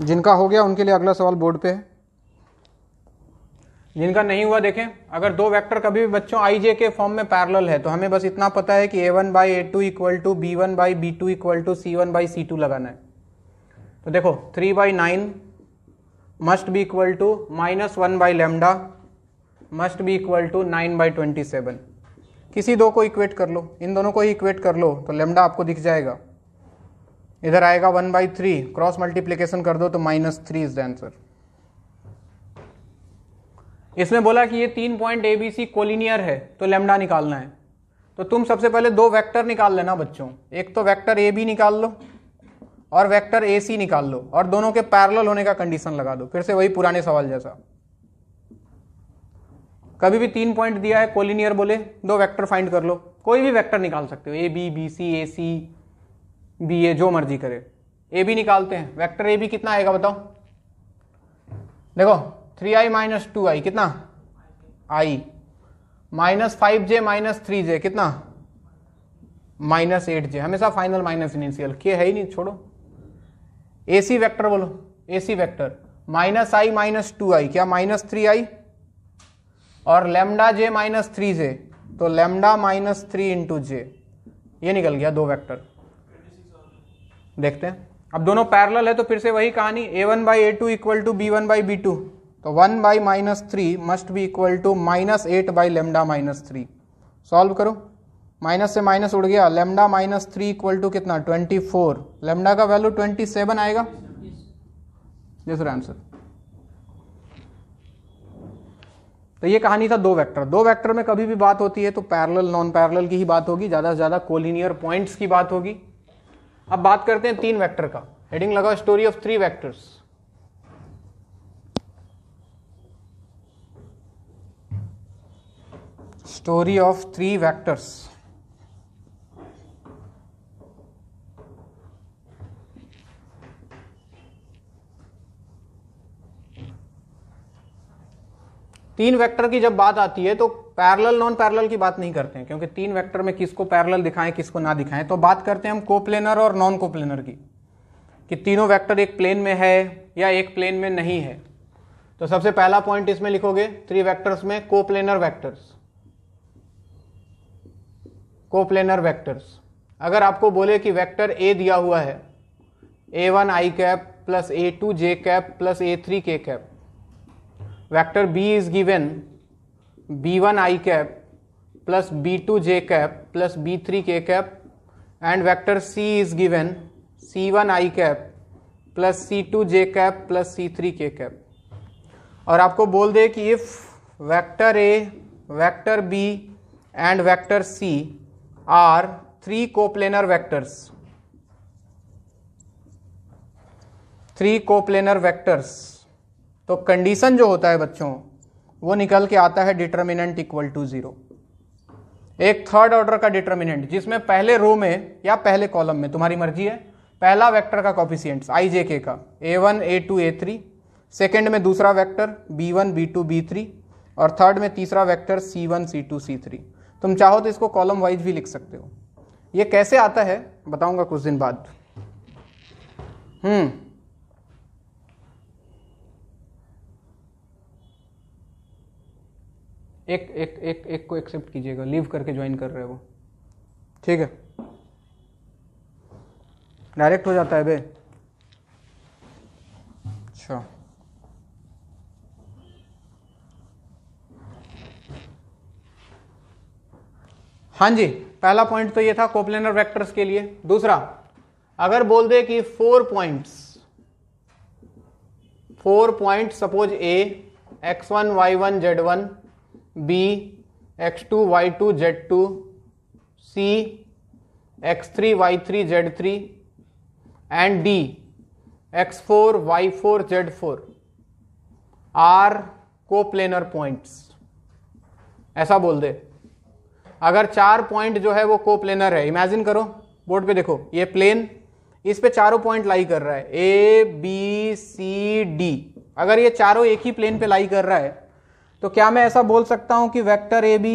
जिनका हो गया उनके लिए अगला सवाल board पे है जिनका नहीं हुआ देखें अगर दो वेक्टर कभी भी बच्चों आई जे के फॉर्म में पैरल है तो हमें बस इतना पता है कि ए one by a two equal to b one by B two equal to c one by c two लगाना है तो देखो three by nine must be equal to minus one by lambda must be equal to nine by twenty seven किसी दो को equate कर लो इन दोनों को ही इक्वेट कर लो तो लेमडा आपको दिख जाएगा इधर आएगा one by three cross multiplication कर दो तो minus three is the answer इसमें बोला कि ये तीन point a B c collinear है तो लेमडा निकालना है तो तुम सबसे पहले दो वेक्टर निकाल लेना बच्चों एक तो वेक्टर ए बी निकाल लो और वेक्टर ए सी निकाल लो और दोनों के पैरेलल होने का कंडीशन लगा दो फिर से वही पुराने सवाल जैसा कभी भी तीन पॉइंट दिया है कोलिनियर बोले दो वेक्टर फाइंड कर लो कोई भी वेक्टर निकाल सकते हो a b B C a c b a जो मर्जी करे ए बी निकालते हैं वेक्टर ए बी कितना आएगा बताओ देखो three i minus two i कितना i minus five j minus three j कितना माइनस एट जे हमेशा फाइनल माइनस इनिशियल के है ही नहीं छोड़ो ए सी वैक्टर बोलो a c vector minus i minus two i क्या माइनस थ्री आई और lambda j minus three j तो lambda minus three into j ये निकल गया दो वेक्टर देखते हैं अब दोनों पैरेलल है तो फिर से वही कहानी a one by a two equal to b one by B two तो one by minus three must be equal to minus eight by lambda minus three solve करो माइनस से माइनस उड़ गया lambda minus three equal to कितना twenty four lambda का value twenty seven आएगा sir answer तो ये कहानी था दो वेक्टर दो वेक्टर में कभी भी बात होती है तो पैरेलल नॉन पैरेलल की ही बात होगी ज़्यादा से ज़्यादा कोलिनियर पॉइंट्स की बात होगी अब बात करते हैं तीन वेक्टर का हेडिंग लगाओ story of three vectors story of three vectors तीन वेक्टर की जब बात आती है तो पैरेलल नॉन पैरेलल की बात नहीं करते हैं क्योंकि तीन वेक्टर में किसको पैरेलल दिखाएं किसको ना दिखाएं तो बात करते हैं हम कोप्लेनर और नॉन कोप्लेनर की कि तीनों वेक्टर एक प्लेन में है या एक प्लेन में नहीं है तो सबसे पहला पॉइंट इसमें लिखोगे थ्री वेक्टर्स में कोप्लेनर वेक्टर्स कोप्लेनर वेक्टर्स अगर आपको बोले कि वेक्टर ए दिया हुआ है ए वन आई कैप प्लस ए टू जे कैप प्लस ए थ्री के cap vector b is given b one I cap plus B two J cap plus B three के cap and vector c is given c one I cap plus c two J cap plus c three के cap और आपको बोल दे कि if vector a vector b and vector c are three coplanar vectors three coplanar vectors तो condition जो होता है बच्चों वो निकल के आता है डिटर्मिनेंट इक्वल टू जीरो एक थर्ड ऑर्डर का डिटर्मिनेंट जिसमें पहले रो में या पहले कॉलम में तुम्हारी मर्जी है पहला वेक्टर का कॉफिशियंट्स आई जे के का a one A two a three second में दूसरा vector b one b two b three और थर्ड में तीसरा vector c one c two c three तुम चाहो तो इसको कॉलम वाइज भी लिख सकते हो ये कैसे आता है बताऊंगा कुछ दिन बाद हम्म एक एक एक एक को एक्सेप्ट कीजिएगा लीव करके ज्वाइन कर रहे हो ठीक है डायरेक्ट हो जाता है बे हाँ जी पहला पॉइंट तो ये था कोप्लेनर वेक्टर्स के लिए दूसरा अगर बोल दे कि four points four point suppose a x one Y one Z one B x two Y two Z two c x three Y three Z three and d x four y four z four are coplanar points ऐसा बोल दे अगर चार point जो है वो को planar है imagine करो बोर्ड पे देखो ये प्लेन इस पे चारों पॉइंट लाई कर रहा है ए बी सी डी अगर ये चारों एक ही प्लेन पे लाई कर रहा है तो क्या मैं ऐसा बोल सकता हूं कि vector A B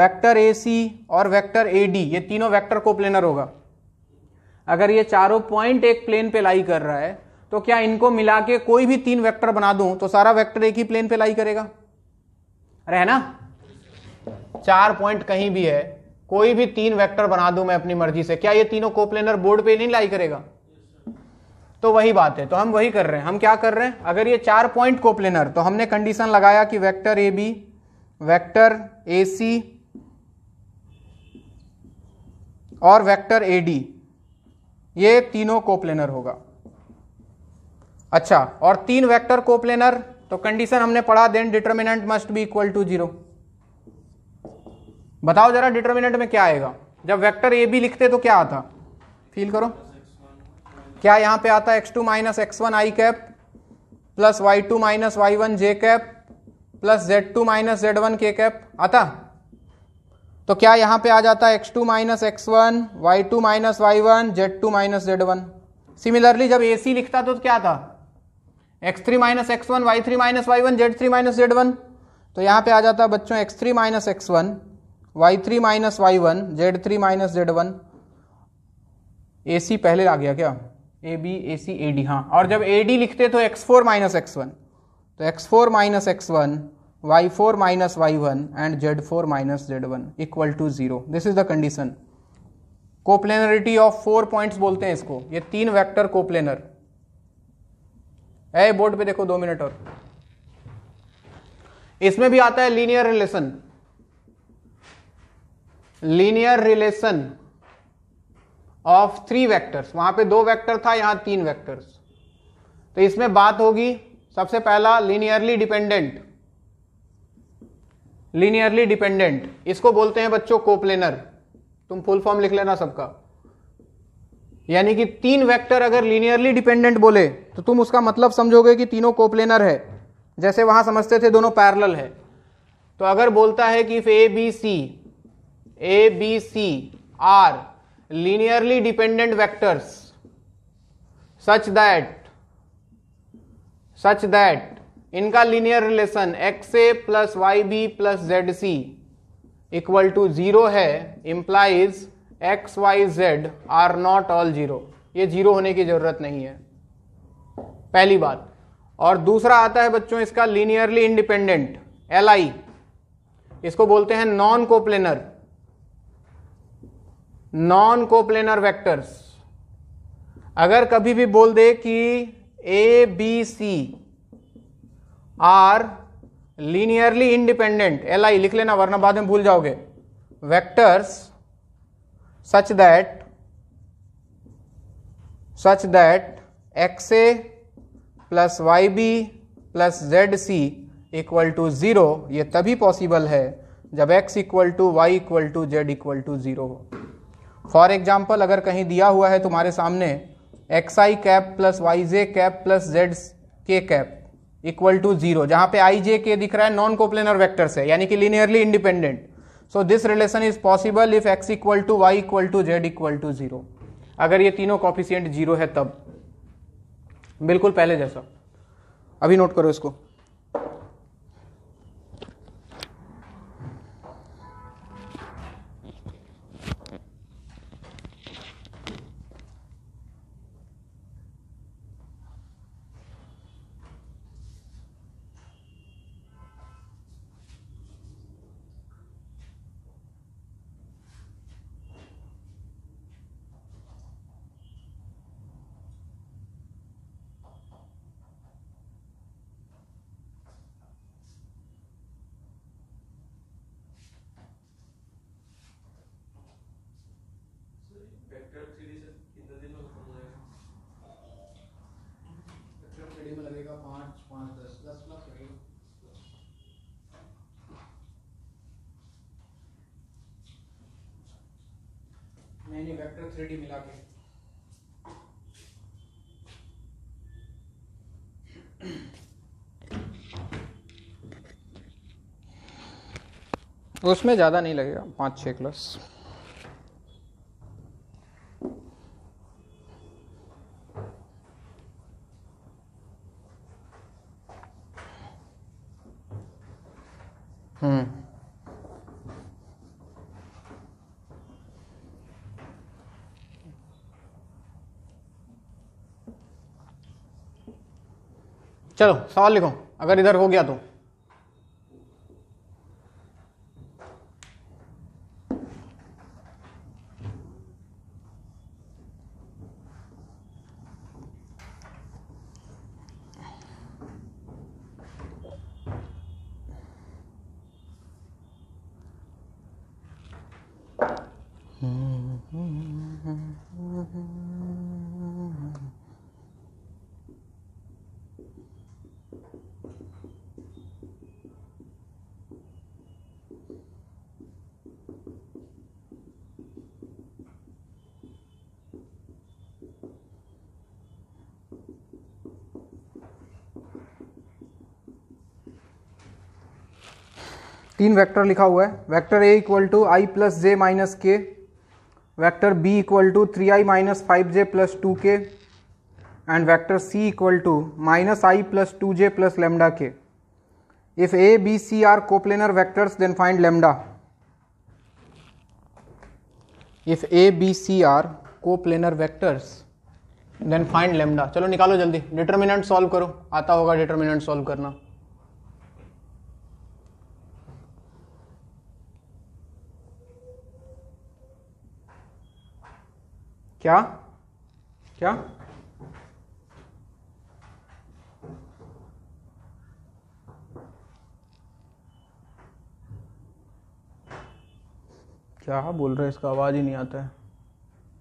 vector A c और वैक्टर ए डी ये तीनों वैक्टर को प्लेनर होगा अगर ये चारों पॉइंट एक प्लेन पे लाई कर रहा है तो क्या इनको मिला के कोई भी तीन वेक्टर बना दूं तो सारा वेक्टर एक ही प्लेन पे लाई करेगा अरे है ना चार पॉइंट कहीं भी है कोई भी तीन वेक्टर बना दूं मैं अपनी मर्जी से क्या ये तीनों कोप्लेनर बोर्ड पे नहीं लाई करेगा तो वही बात है तो हम वही कर रहे हैं हम क्या कर रहे हैं अगर ये चार पॉइंट कोप्लेनर तो हमने कंडीशन लगाया कि vector A B vector A c और वेक्टर ए डी ये तीनों कोप्लेनर होगा अच्छा और तीन वेक्टर कोप्लेनर तो कंडीशन हमने पढ़ा then determinant must be equal to zero बताओ जरा डिटर्मिनेंट में क्या आएगा जब वेक्टर ए बी लिखते तो क्या आता फील करो क्या यहां पे आता x two minus x one आई cap plus Y two minus Y one j cap plus Z two minus Z one k cap आता तो क्या यहां पे आ जाता है x two minus x one y two minus Y one z two minus Z one similarly जब a c लिखता तो क्या था x three minus x one y three minus Y one z three minus Z one तो यहां पे आ जाता बच्चों x three minus x one y three minus Y one z three minus Z one a c पहले आ गया क्या A B A C A D हाँ और जब ए डी लिखते तो x four minus x one तो x four minus x one y four minus Y one and z four minus Z one equal to zero this is the condition coplanarity of four points बोलते हैं इसको ये तीन vector coplanar है board पे देखो दो मिनट और इसमें भी आता है linear relation linear relation of three vectors वहां पे दो वेक्टर था यहां तीन वेक्टर्स तो इसमें बात होगी सबसे पहला लीनियरली डिपेंडेंट लीनियरली डिपेंडेंट इसको बोलते हैं बच्चों कोप्लेनर तुम फुल फॉर्म लिख लेना सबका यानी कि तीन वेक्टर अगर लीनियरली डिपेंडेंट बोले तो तुम उसका मतलब समझोगे कि तीनों कोप्लेनर है जैसे वहां समझते थे दोनों पैरल है तो अगर बोलता है कि if a B C A B c are linearly dependent vectors such that such that इनका linear relation x a plus y b plus z c equal to zero है implies x y z are not all zero ये zero होने की जरूरत नहीं है पहली बात और दूसरा आता है बच्चों इसका लीनियरली इंडिपेंडेंट एल आई इसको बोलते हैं non coplanar non coplanar vectors अगर कभी भी बोल दे कि a B c are linearly independent L I लिख लेना वरना बाद में भूल जाओगे vectors such that such that x a plus y b plus z c equal to zero ये तभी पॉसिबल है जब x equal to y equal to z equal to zero हो फॉर एग्जाम्पल अगर कहीं दिया हुआ है तुम्हारे सामने x i cap plus y j cap plus z k cap equal to zero जहां पे आई जे के दिख रहा है नॉन कोप्लेनर वेक्टर से यानी कि linearly independent so this relation is possible if x equal to y equal to z equal to zero अगर ये तीनों कॉफिशियंट जीरो है तब बिल्कुल पहले जैसा अभी नोट करो इसको तो उसमें ज़्यादा नहीं लगेगा पाँच छः क्लास हम्म चलो सवाल लिखो अगर इधर हो गया तो तीन वेक्टर लिखा हुआ है vector A equal to I plus j minus k vector b equal to three i minus five J plus two k and vector c equal to minus i plus two J plus lambda k if a B c are coplanar vectors then find lambda if a B c are coplanar vectors then find lambda चलो निकालो जल्दी determinant solve करो आता होगा determinant solve करना क्या क्या क्या बोल रहे इसका आवाज़ ही नहीं आता है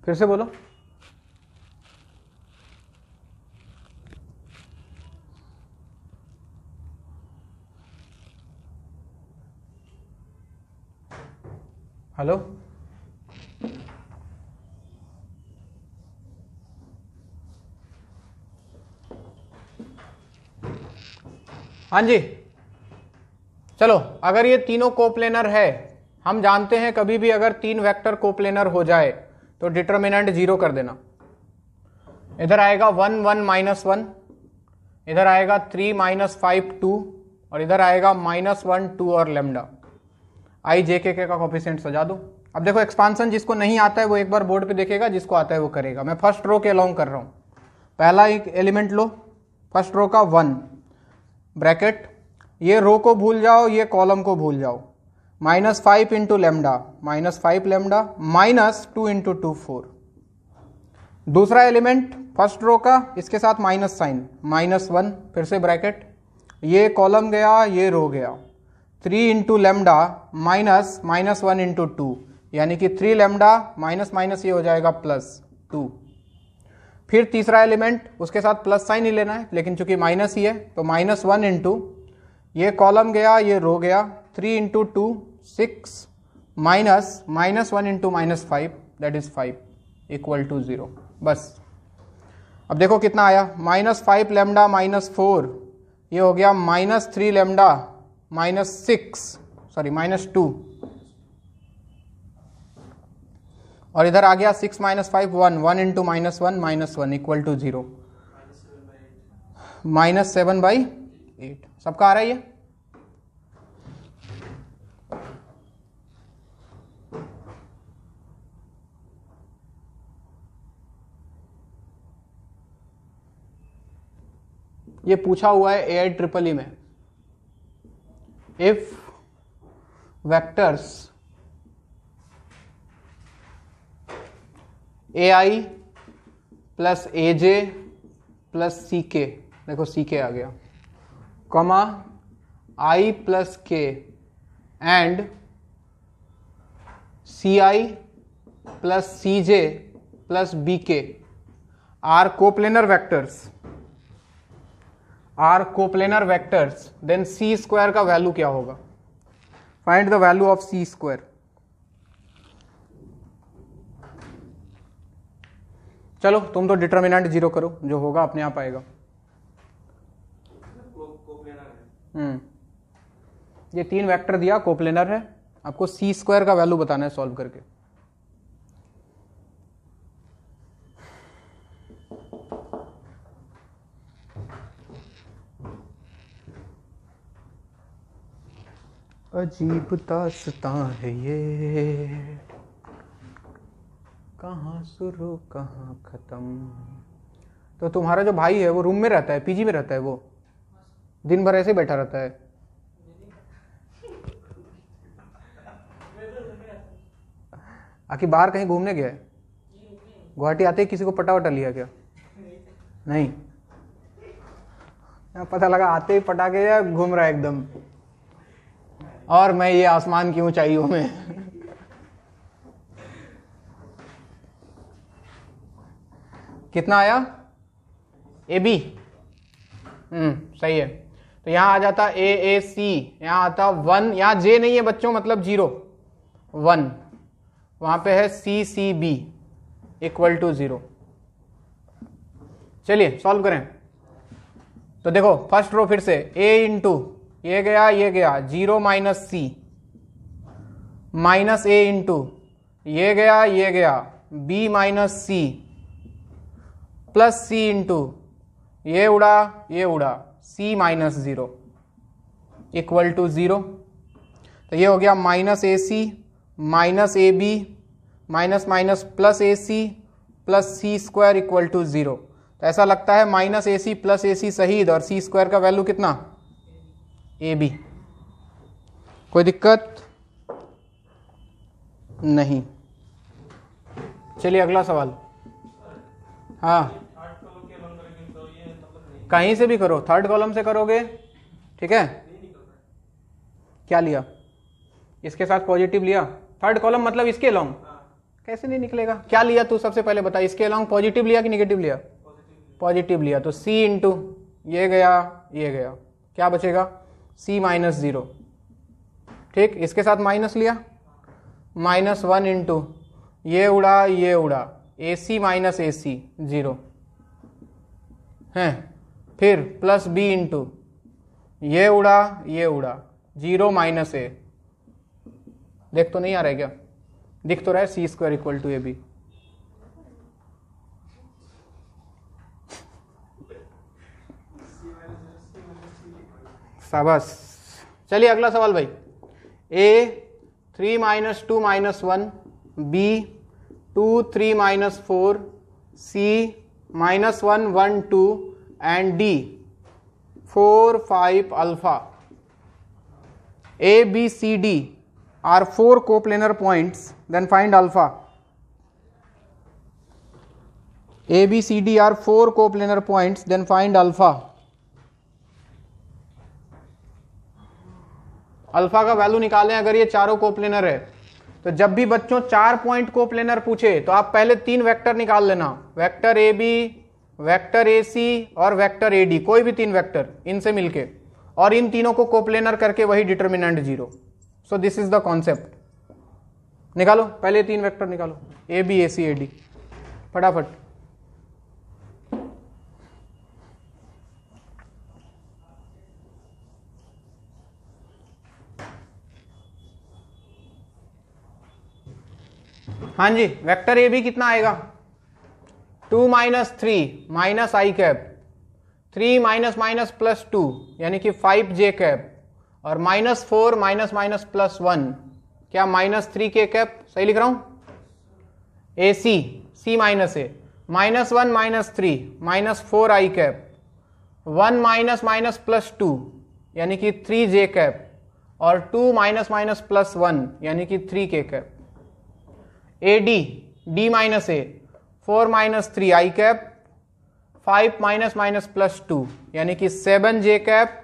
फिर से बोलो हेलो हाँ जी चलो अगर ये तीनों कोप्लेनर है हम जानते हैं कभी भी अगर तीन वेक्टर कोप्लेनर हो जाए तो डिटर्मिनेंट जीरो कर देना इधर आएगा वन वन माइनस वन इधर आएगा थ्री माइनस फाइव टू और इधर आएगा माइनस वन टू और लेमडा आई जे के का कॉफिशेंट सजा दो अब देखो एक्सपांसन जिसको नहीं आता है वो एक बार बोर्ड पे देखेगा जिसको आता है वो करेगा मैं फर्स्ट रो के अलोंग कर रहा हूँ पहला एक एलिमेंट लो फर्स्ट रो का वन ब्रैकेट ये रो को भूल जाओ ये कॉलम को भूल जाओ minus five into lambda minus five lambda minus two into two four दूसरा एलिमेंट फर्स्ट रो का इसके साथ माइनस साइन माइनस वन फिर से ब्रैकेट ये कॉलम गया ये रो गया three into lambda minus minus one into two यानी कि थ्री लेमडा माइनस माइनस ये हो जाएगा प्लस टू फिर तीसरा एलिमेंट उसके साथ प्लस साइन ही लेना है लेकिन चूंकि माइनस ही है तो माइनस वन इंटू ये कॉलम गया ये रो गया three into two six minus minus one into minus five that is five equal to zero बस अब देखो कितना आया minus five lambda minus four ये हो गया minus three lambda minus six sorry minus two और इधर आ गया six minus five one one into minus one minus one equal to zero minus seven by eight सबका आ रहा है ये ये पूछा हुआ है ए आई ट्रिपल ई में if vectors a i plus a j plus c k देखो सी के आ गया comma i plus k and c i plus c j plus b k are coplanar vectors are coplanar vectors then c square का value क्या होगा find the value of c square चलो तुम तो determinant zero करो जो होगा अपने आप आएगा हम्म ये तीन वेक्टर दिया कोप्लेनर है आपको सी स्क्वायर का वैल्यू बताना है सॉल्व करके अजीब दास्तां है ये कहाँ शुरू कहाँ ख़त्म तो तुम्हारा जो भाई है वो रूम में रहता है पीजी में रहता है वो दिन भर ऐसे बैठा रहता है आखिर बाहर कहीं घूमने गया है गुवाहाटी आते ही किसी को पटा वटा लिया क्या नहीं पता लगा आते ही पटा के घूम रहा है एकदम और मैं ये आसमान की ऊंचाइयों में कितना आया ए बी हम्म, सही है तो यहां आ जाता ए ए सी यहाँ आता वन यहां जे नहीं है बच्चों मतलब जीरो वन वहां पे है c c b equal to zero चलिए सॉल्व करें तो देखो फर्स्ट रो फिर से ए इंटू ये गया ये गया zero minus c minus a into ये गया ये गया b minus c plus c into ये उड़ा ये उड़ा c minus zero equal to zero तो ये हो गया minus a c minus a b minus minus plus A C plus c square equal to zero तो ऐसा लगता है माइनस ए सी प्लस ए सी शहीद तो और सी स्क्वायर का वैल्यू कितना ए बी कोई दिक्कत नहीं चलिए अगला सवाल हाँ कहीं से भी करो थर्ड कॉलम से करोगे ठीक है क्या लिया इसके साथ पॉजिटिव लिया थर्ड कॉलम मतलब इसके अलॉन्ग कैसे नहीं निकलेगा क्या लिया तू सबसे पहले बता इसके अलॉन्ग पॉजिटिव लिया कि निगेटिव लिया पॉजिटिव लिया तो सी इंटू ये गया ये गया क्या बचेगा सी माइनस ज़ीरो ठीक इसके साथ माइनस लिया माइनस वन इंटू ये उड़ा ये उड़ा ए c minus a C zero हैं फिर प्लस बी इंटू ये उड़ा ये उड़ा जीरो माइनस ए देख तो नहीं आ रहा है क्या दिख तो रहा है c square equal to a b शाबाश चलिए अगला सवाल भाई a three minus two minus one b two three minus four c minus one one two and d four five alpha a B c d are four coplanar point then find alpha a B c d are four coplanar point then find alpha alpha का value निकालें अगर ये चारों coplanar है तो जब भी बच्चों चार पॉइंट को प्लेनर पूछे तो आप पहले तीन वेक्टर निकाल लेना वेक्टर ए बी वेक्टर ए सी और वेक्टर ए डी कोई भी तीन वेक्टर इनसे मिलके और इन तीनों को कोप्लेनर करके वही determinant zero so this is the concept निकालो पहले तीन वेक्टर निकालो A B A C A D फटाफट हाँ जी वेक्टर ए भी कितना आएगा two minus three minus i cap three minus minus plus two यानी कि फाइव जे कैप और minus four minus minus plus one क्या माइनस थ्री के कैप सही लिख रहा हूँ a c c minus a minus one minus three minus four i cap one minus minus plus two यानी कि थ्री जे कैप और two minus minus plus one यानी कि थ्री के cap A d d minus a four minus three i cap five minus minus plus two यानी कि seven j cap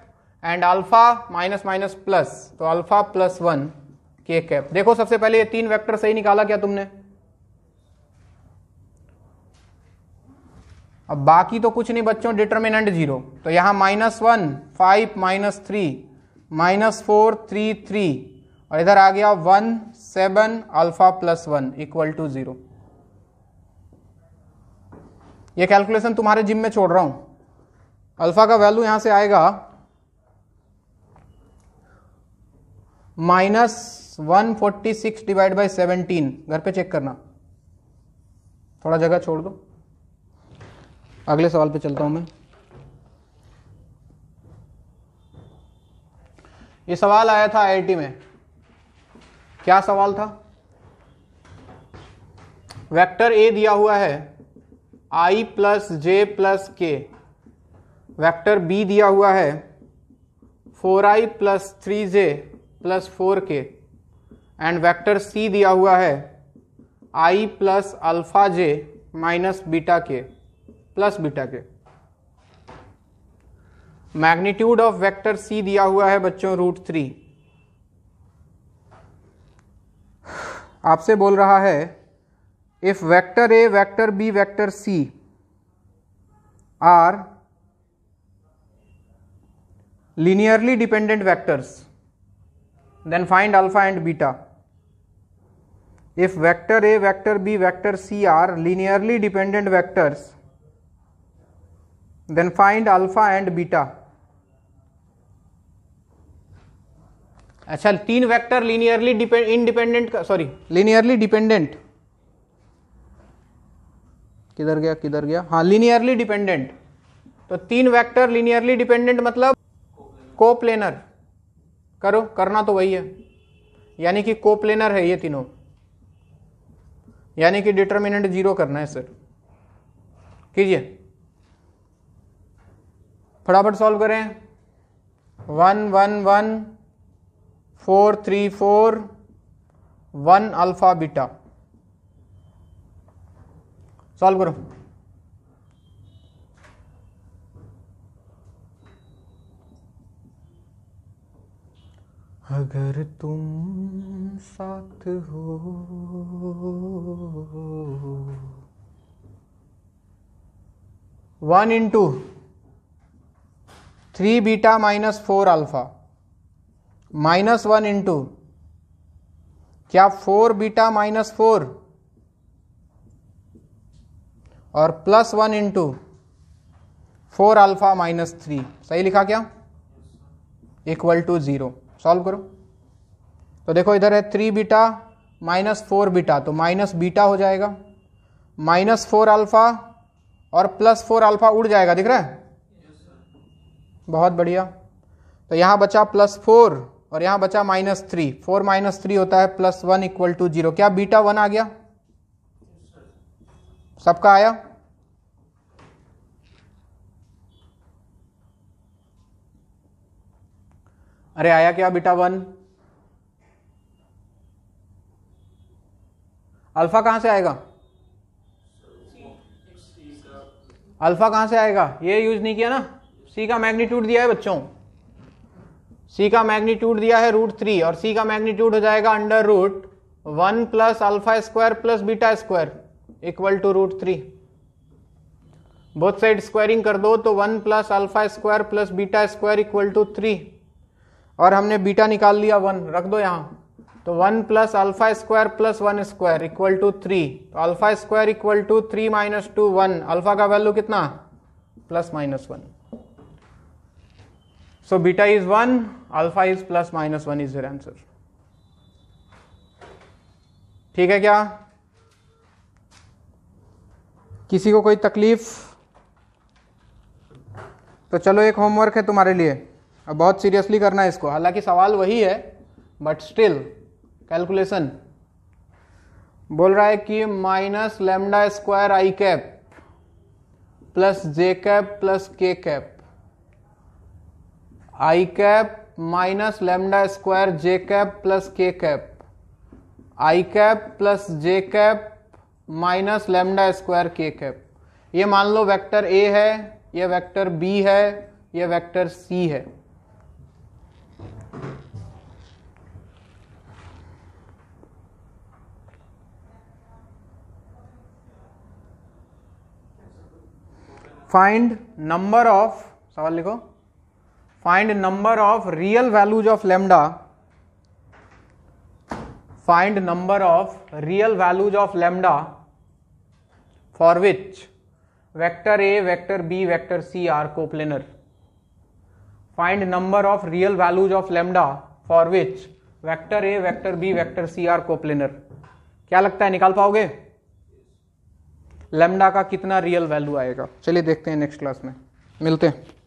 and alpha minus minus plus तो alpha plus one k cap देखो सबसे पहले ये तीन वेक्टर सही निकाला क्या तुमने अब बाकी तो कुछ नहीं बच्चों डिटर्मिनेंट जीरो तो यहां minus one five minus three minus four three three और इधर आ गया one seven alpha plus one equal to zero ये कैलकुलेशन तुम्हारे जिम में छोड़ रहा हूं अल्फा का वैल्यू यहां से आएगा minus one forty six divide by seventeen घर पे चेक करना थोड़ा जगह छोड़ दो अगले सवाल पे चलता हूं मैं ये सवाल आया था आई में क्या सवाल था वेक्टर ए दिया हुआ है i plus J plus k vector b दिया हुआ है फोर आई प्लस थ्री जे प्लस फोर के एंड वैक्टर सी दिया हुआ है i plus alpha j minus beta k plus beta k magnitude of vector c दिया हुआ है बच्चों रूट थ्री आपसे बोल रहा है if vector A, vector B, vector C are linearly dependent vectors, then find alpha and beta. If vector A, vector B, vector C are linearly dependent vectors, then find alpha and beta. अच्छा तीन वेक्टर linearly independent sorry linearly dependent किधर गया किधर गया हाँ linearly dependent तो तीन वेक्टर लीनियरली डिपेंडेंट मतलब कोप्लेनर करो करना तो वही है यानी कि कोप्लेनर है ये तीनों यानी कि डिटर्मिनेंट जीरो करना है सर कीजिए फटाफट सॉल्व करें one one one four three four one alpha beta solve करो अगर तुम साथ हो one into three beta minus four alpha minus one into क्या फोर बीटा माइनस फोर और plus one into four alpha minus three सही लिखा क्या इक्वल टू ज़ीरो सॉल्व करो तो देखो इधर है three beta minus four beta तो माइनस बीटा हो जाएगा माइनस फोर अल्फ़ा और प्लस फोर अल्फ़ा उड़ जाएगा दिख रहा है बहुत बढ़िया तो यहाँ बचा प्लस फोर और यहाँ बचा minus three four minus three होता है plus one equal to zero क्या बीटा वन आ गया सबका आया अरे आया क्या बेटा वन अल्फा कहां से आएगा अल्फा कहां से आएगा ये यूज नहीं किया ना सी का मैग्नीट्यूड दिया है बच्चों सी का मैग्नीट्यूड दिया है रूट थ्री और सी का मैग्नीट्यूड हो जाएगा under root one plus alpha square plus beta square equal to root three both side squaring कर दो तो one plus alpha square plus beta square equal to three और हमने बीटा निकाल लिया वन रख दो यहाँ तो one plus alpha square plus one square equal to three तो alpha square equal to three minus two one alpha का वैल्यू कितना plus minus one so beta is one alpha is plus minus one is your answer ठीक है क्या किसी को कोई तकलीफ़ तो चलो एक होमवर्क है तुम्हारे लिए अब बहुत सीरियसली करना है इसको हालांकि सवाल वही है बट स्टिल कैलकुलेशन बोल रहा है कि minus lambda square i cap plus j cap plus k cap i cap minus lambda square j cap plus k cap i cap plus j cap minus lambda square k cap ये मान लो vector ए है यह vector B है यह vector C है find number of सवाल लिखो find number of real values of lambda find number of real values of lambda for which vector a vector b vector c are coplanar find number of real values of lambda for which vector a vector b vector c are coplanar क्या लगता है निकाल पाओगे lambda का कितना real value आएगा चलिए देखते हैं नेक्स्ट क्लास में मिलते हैं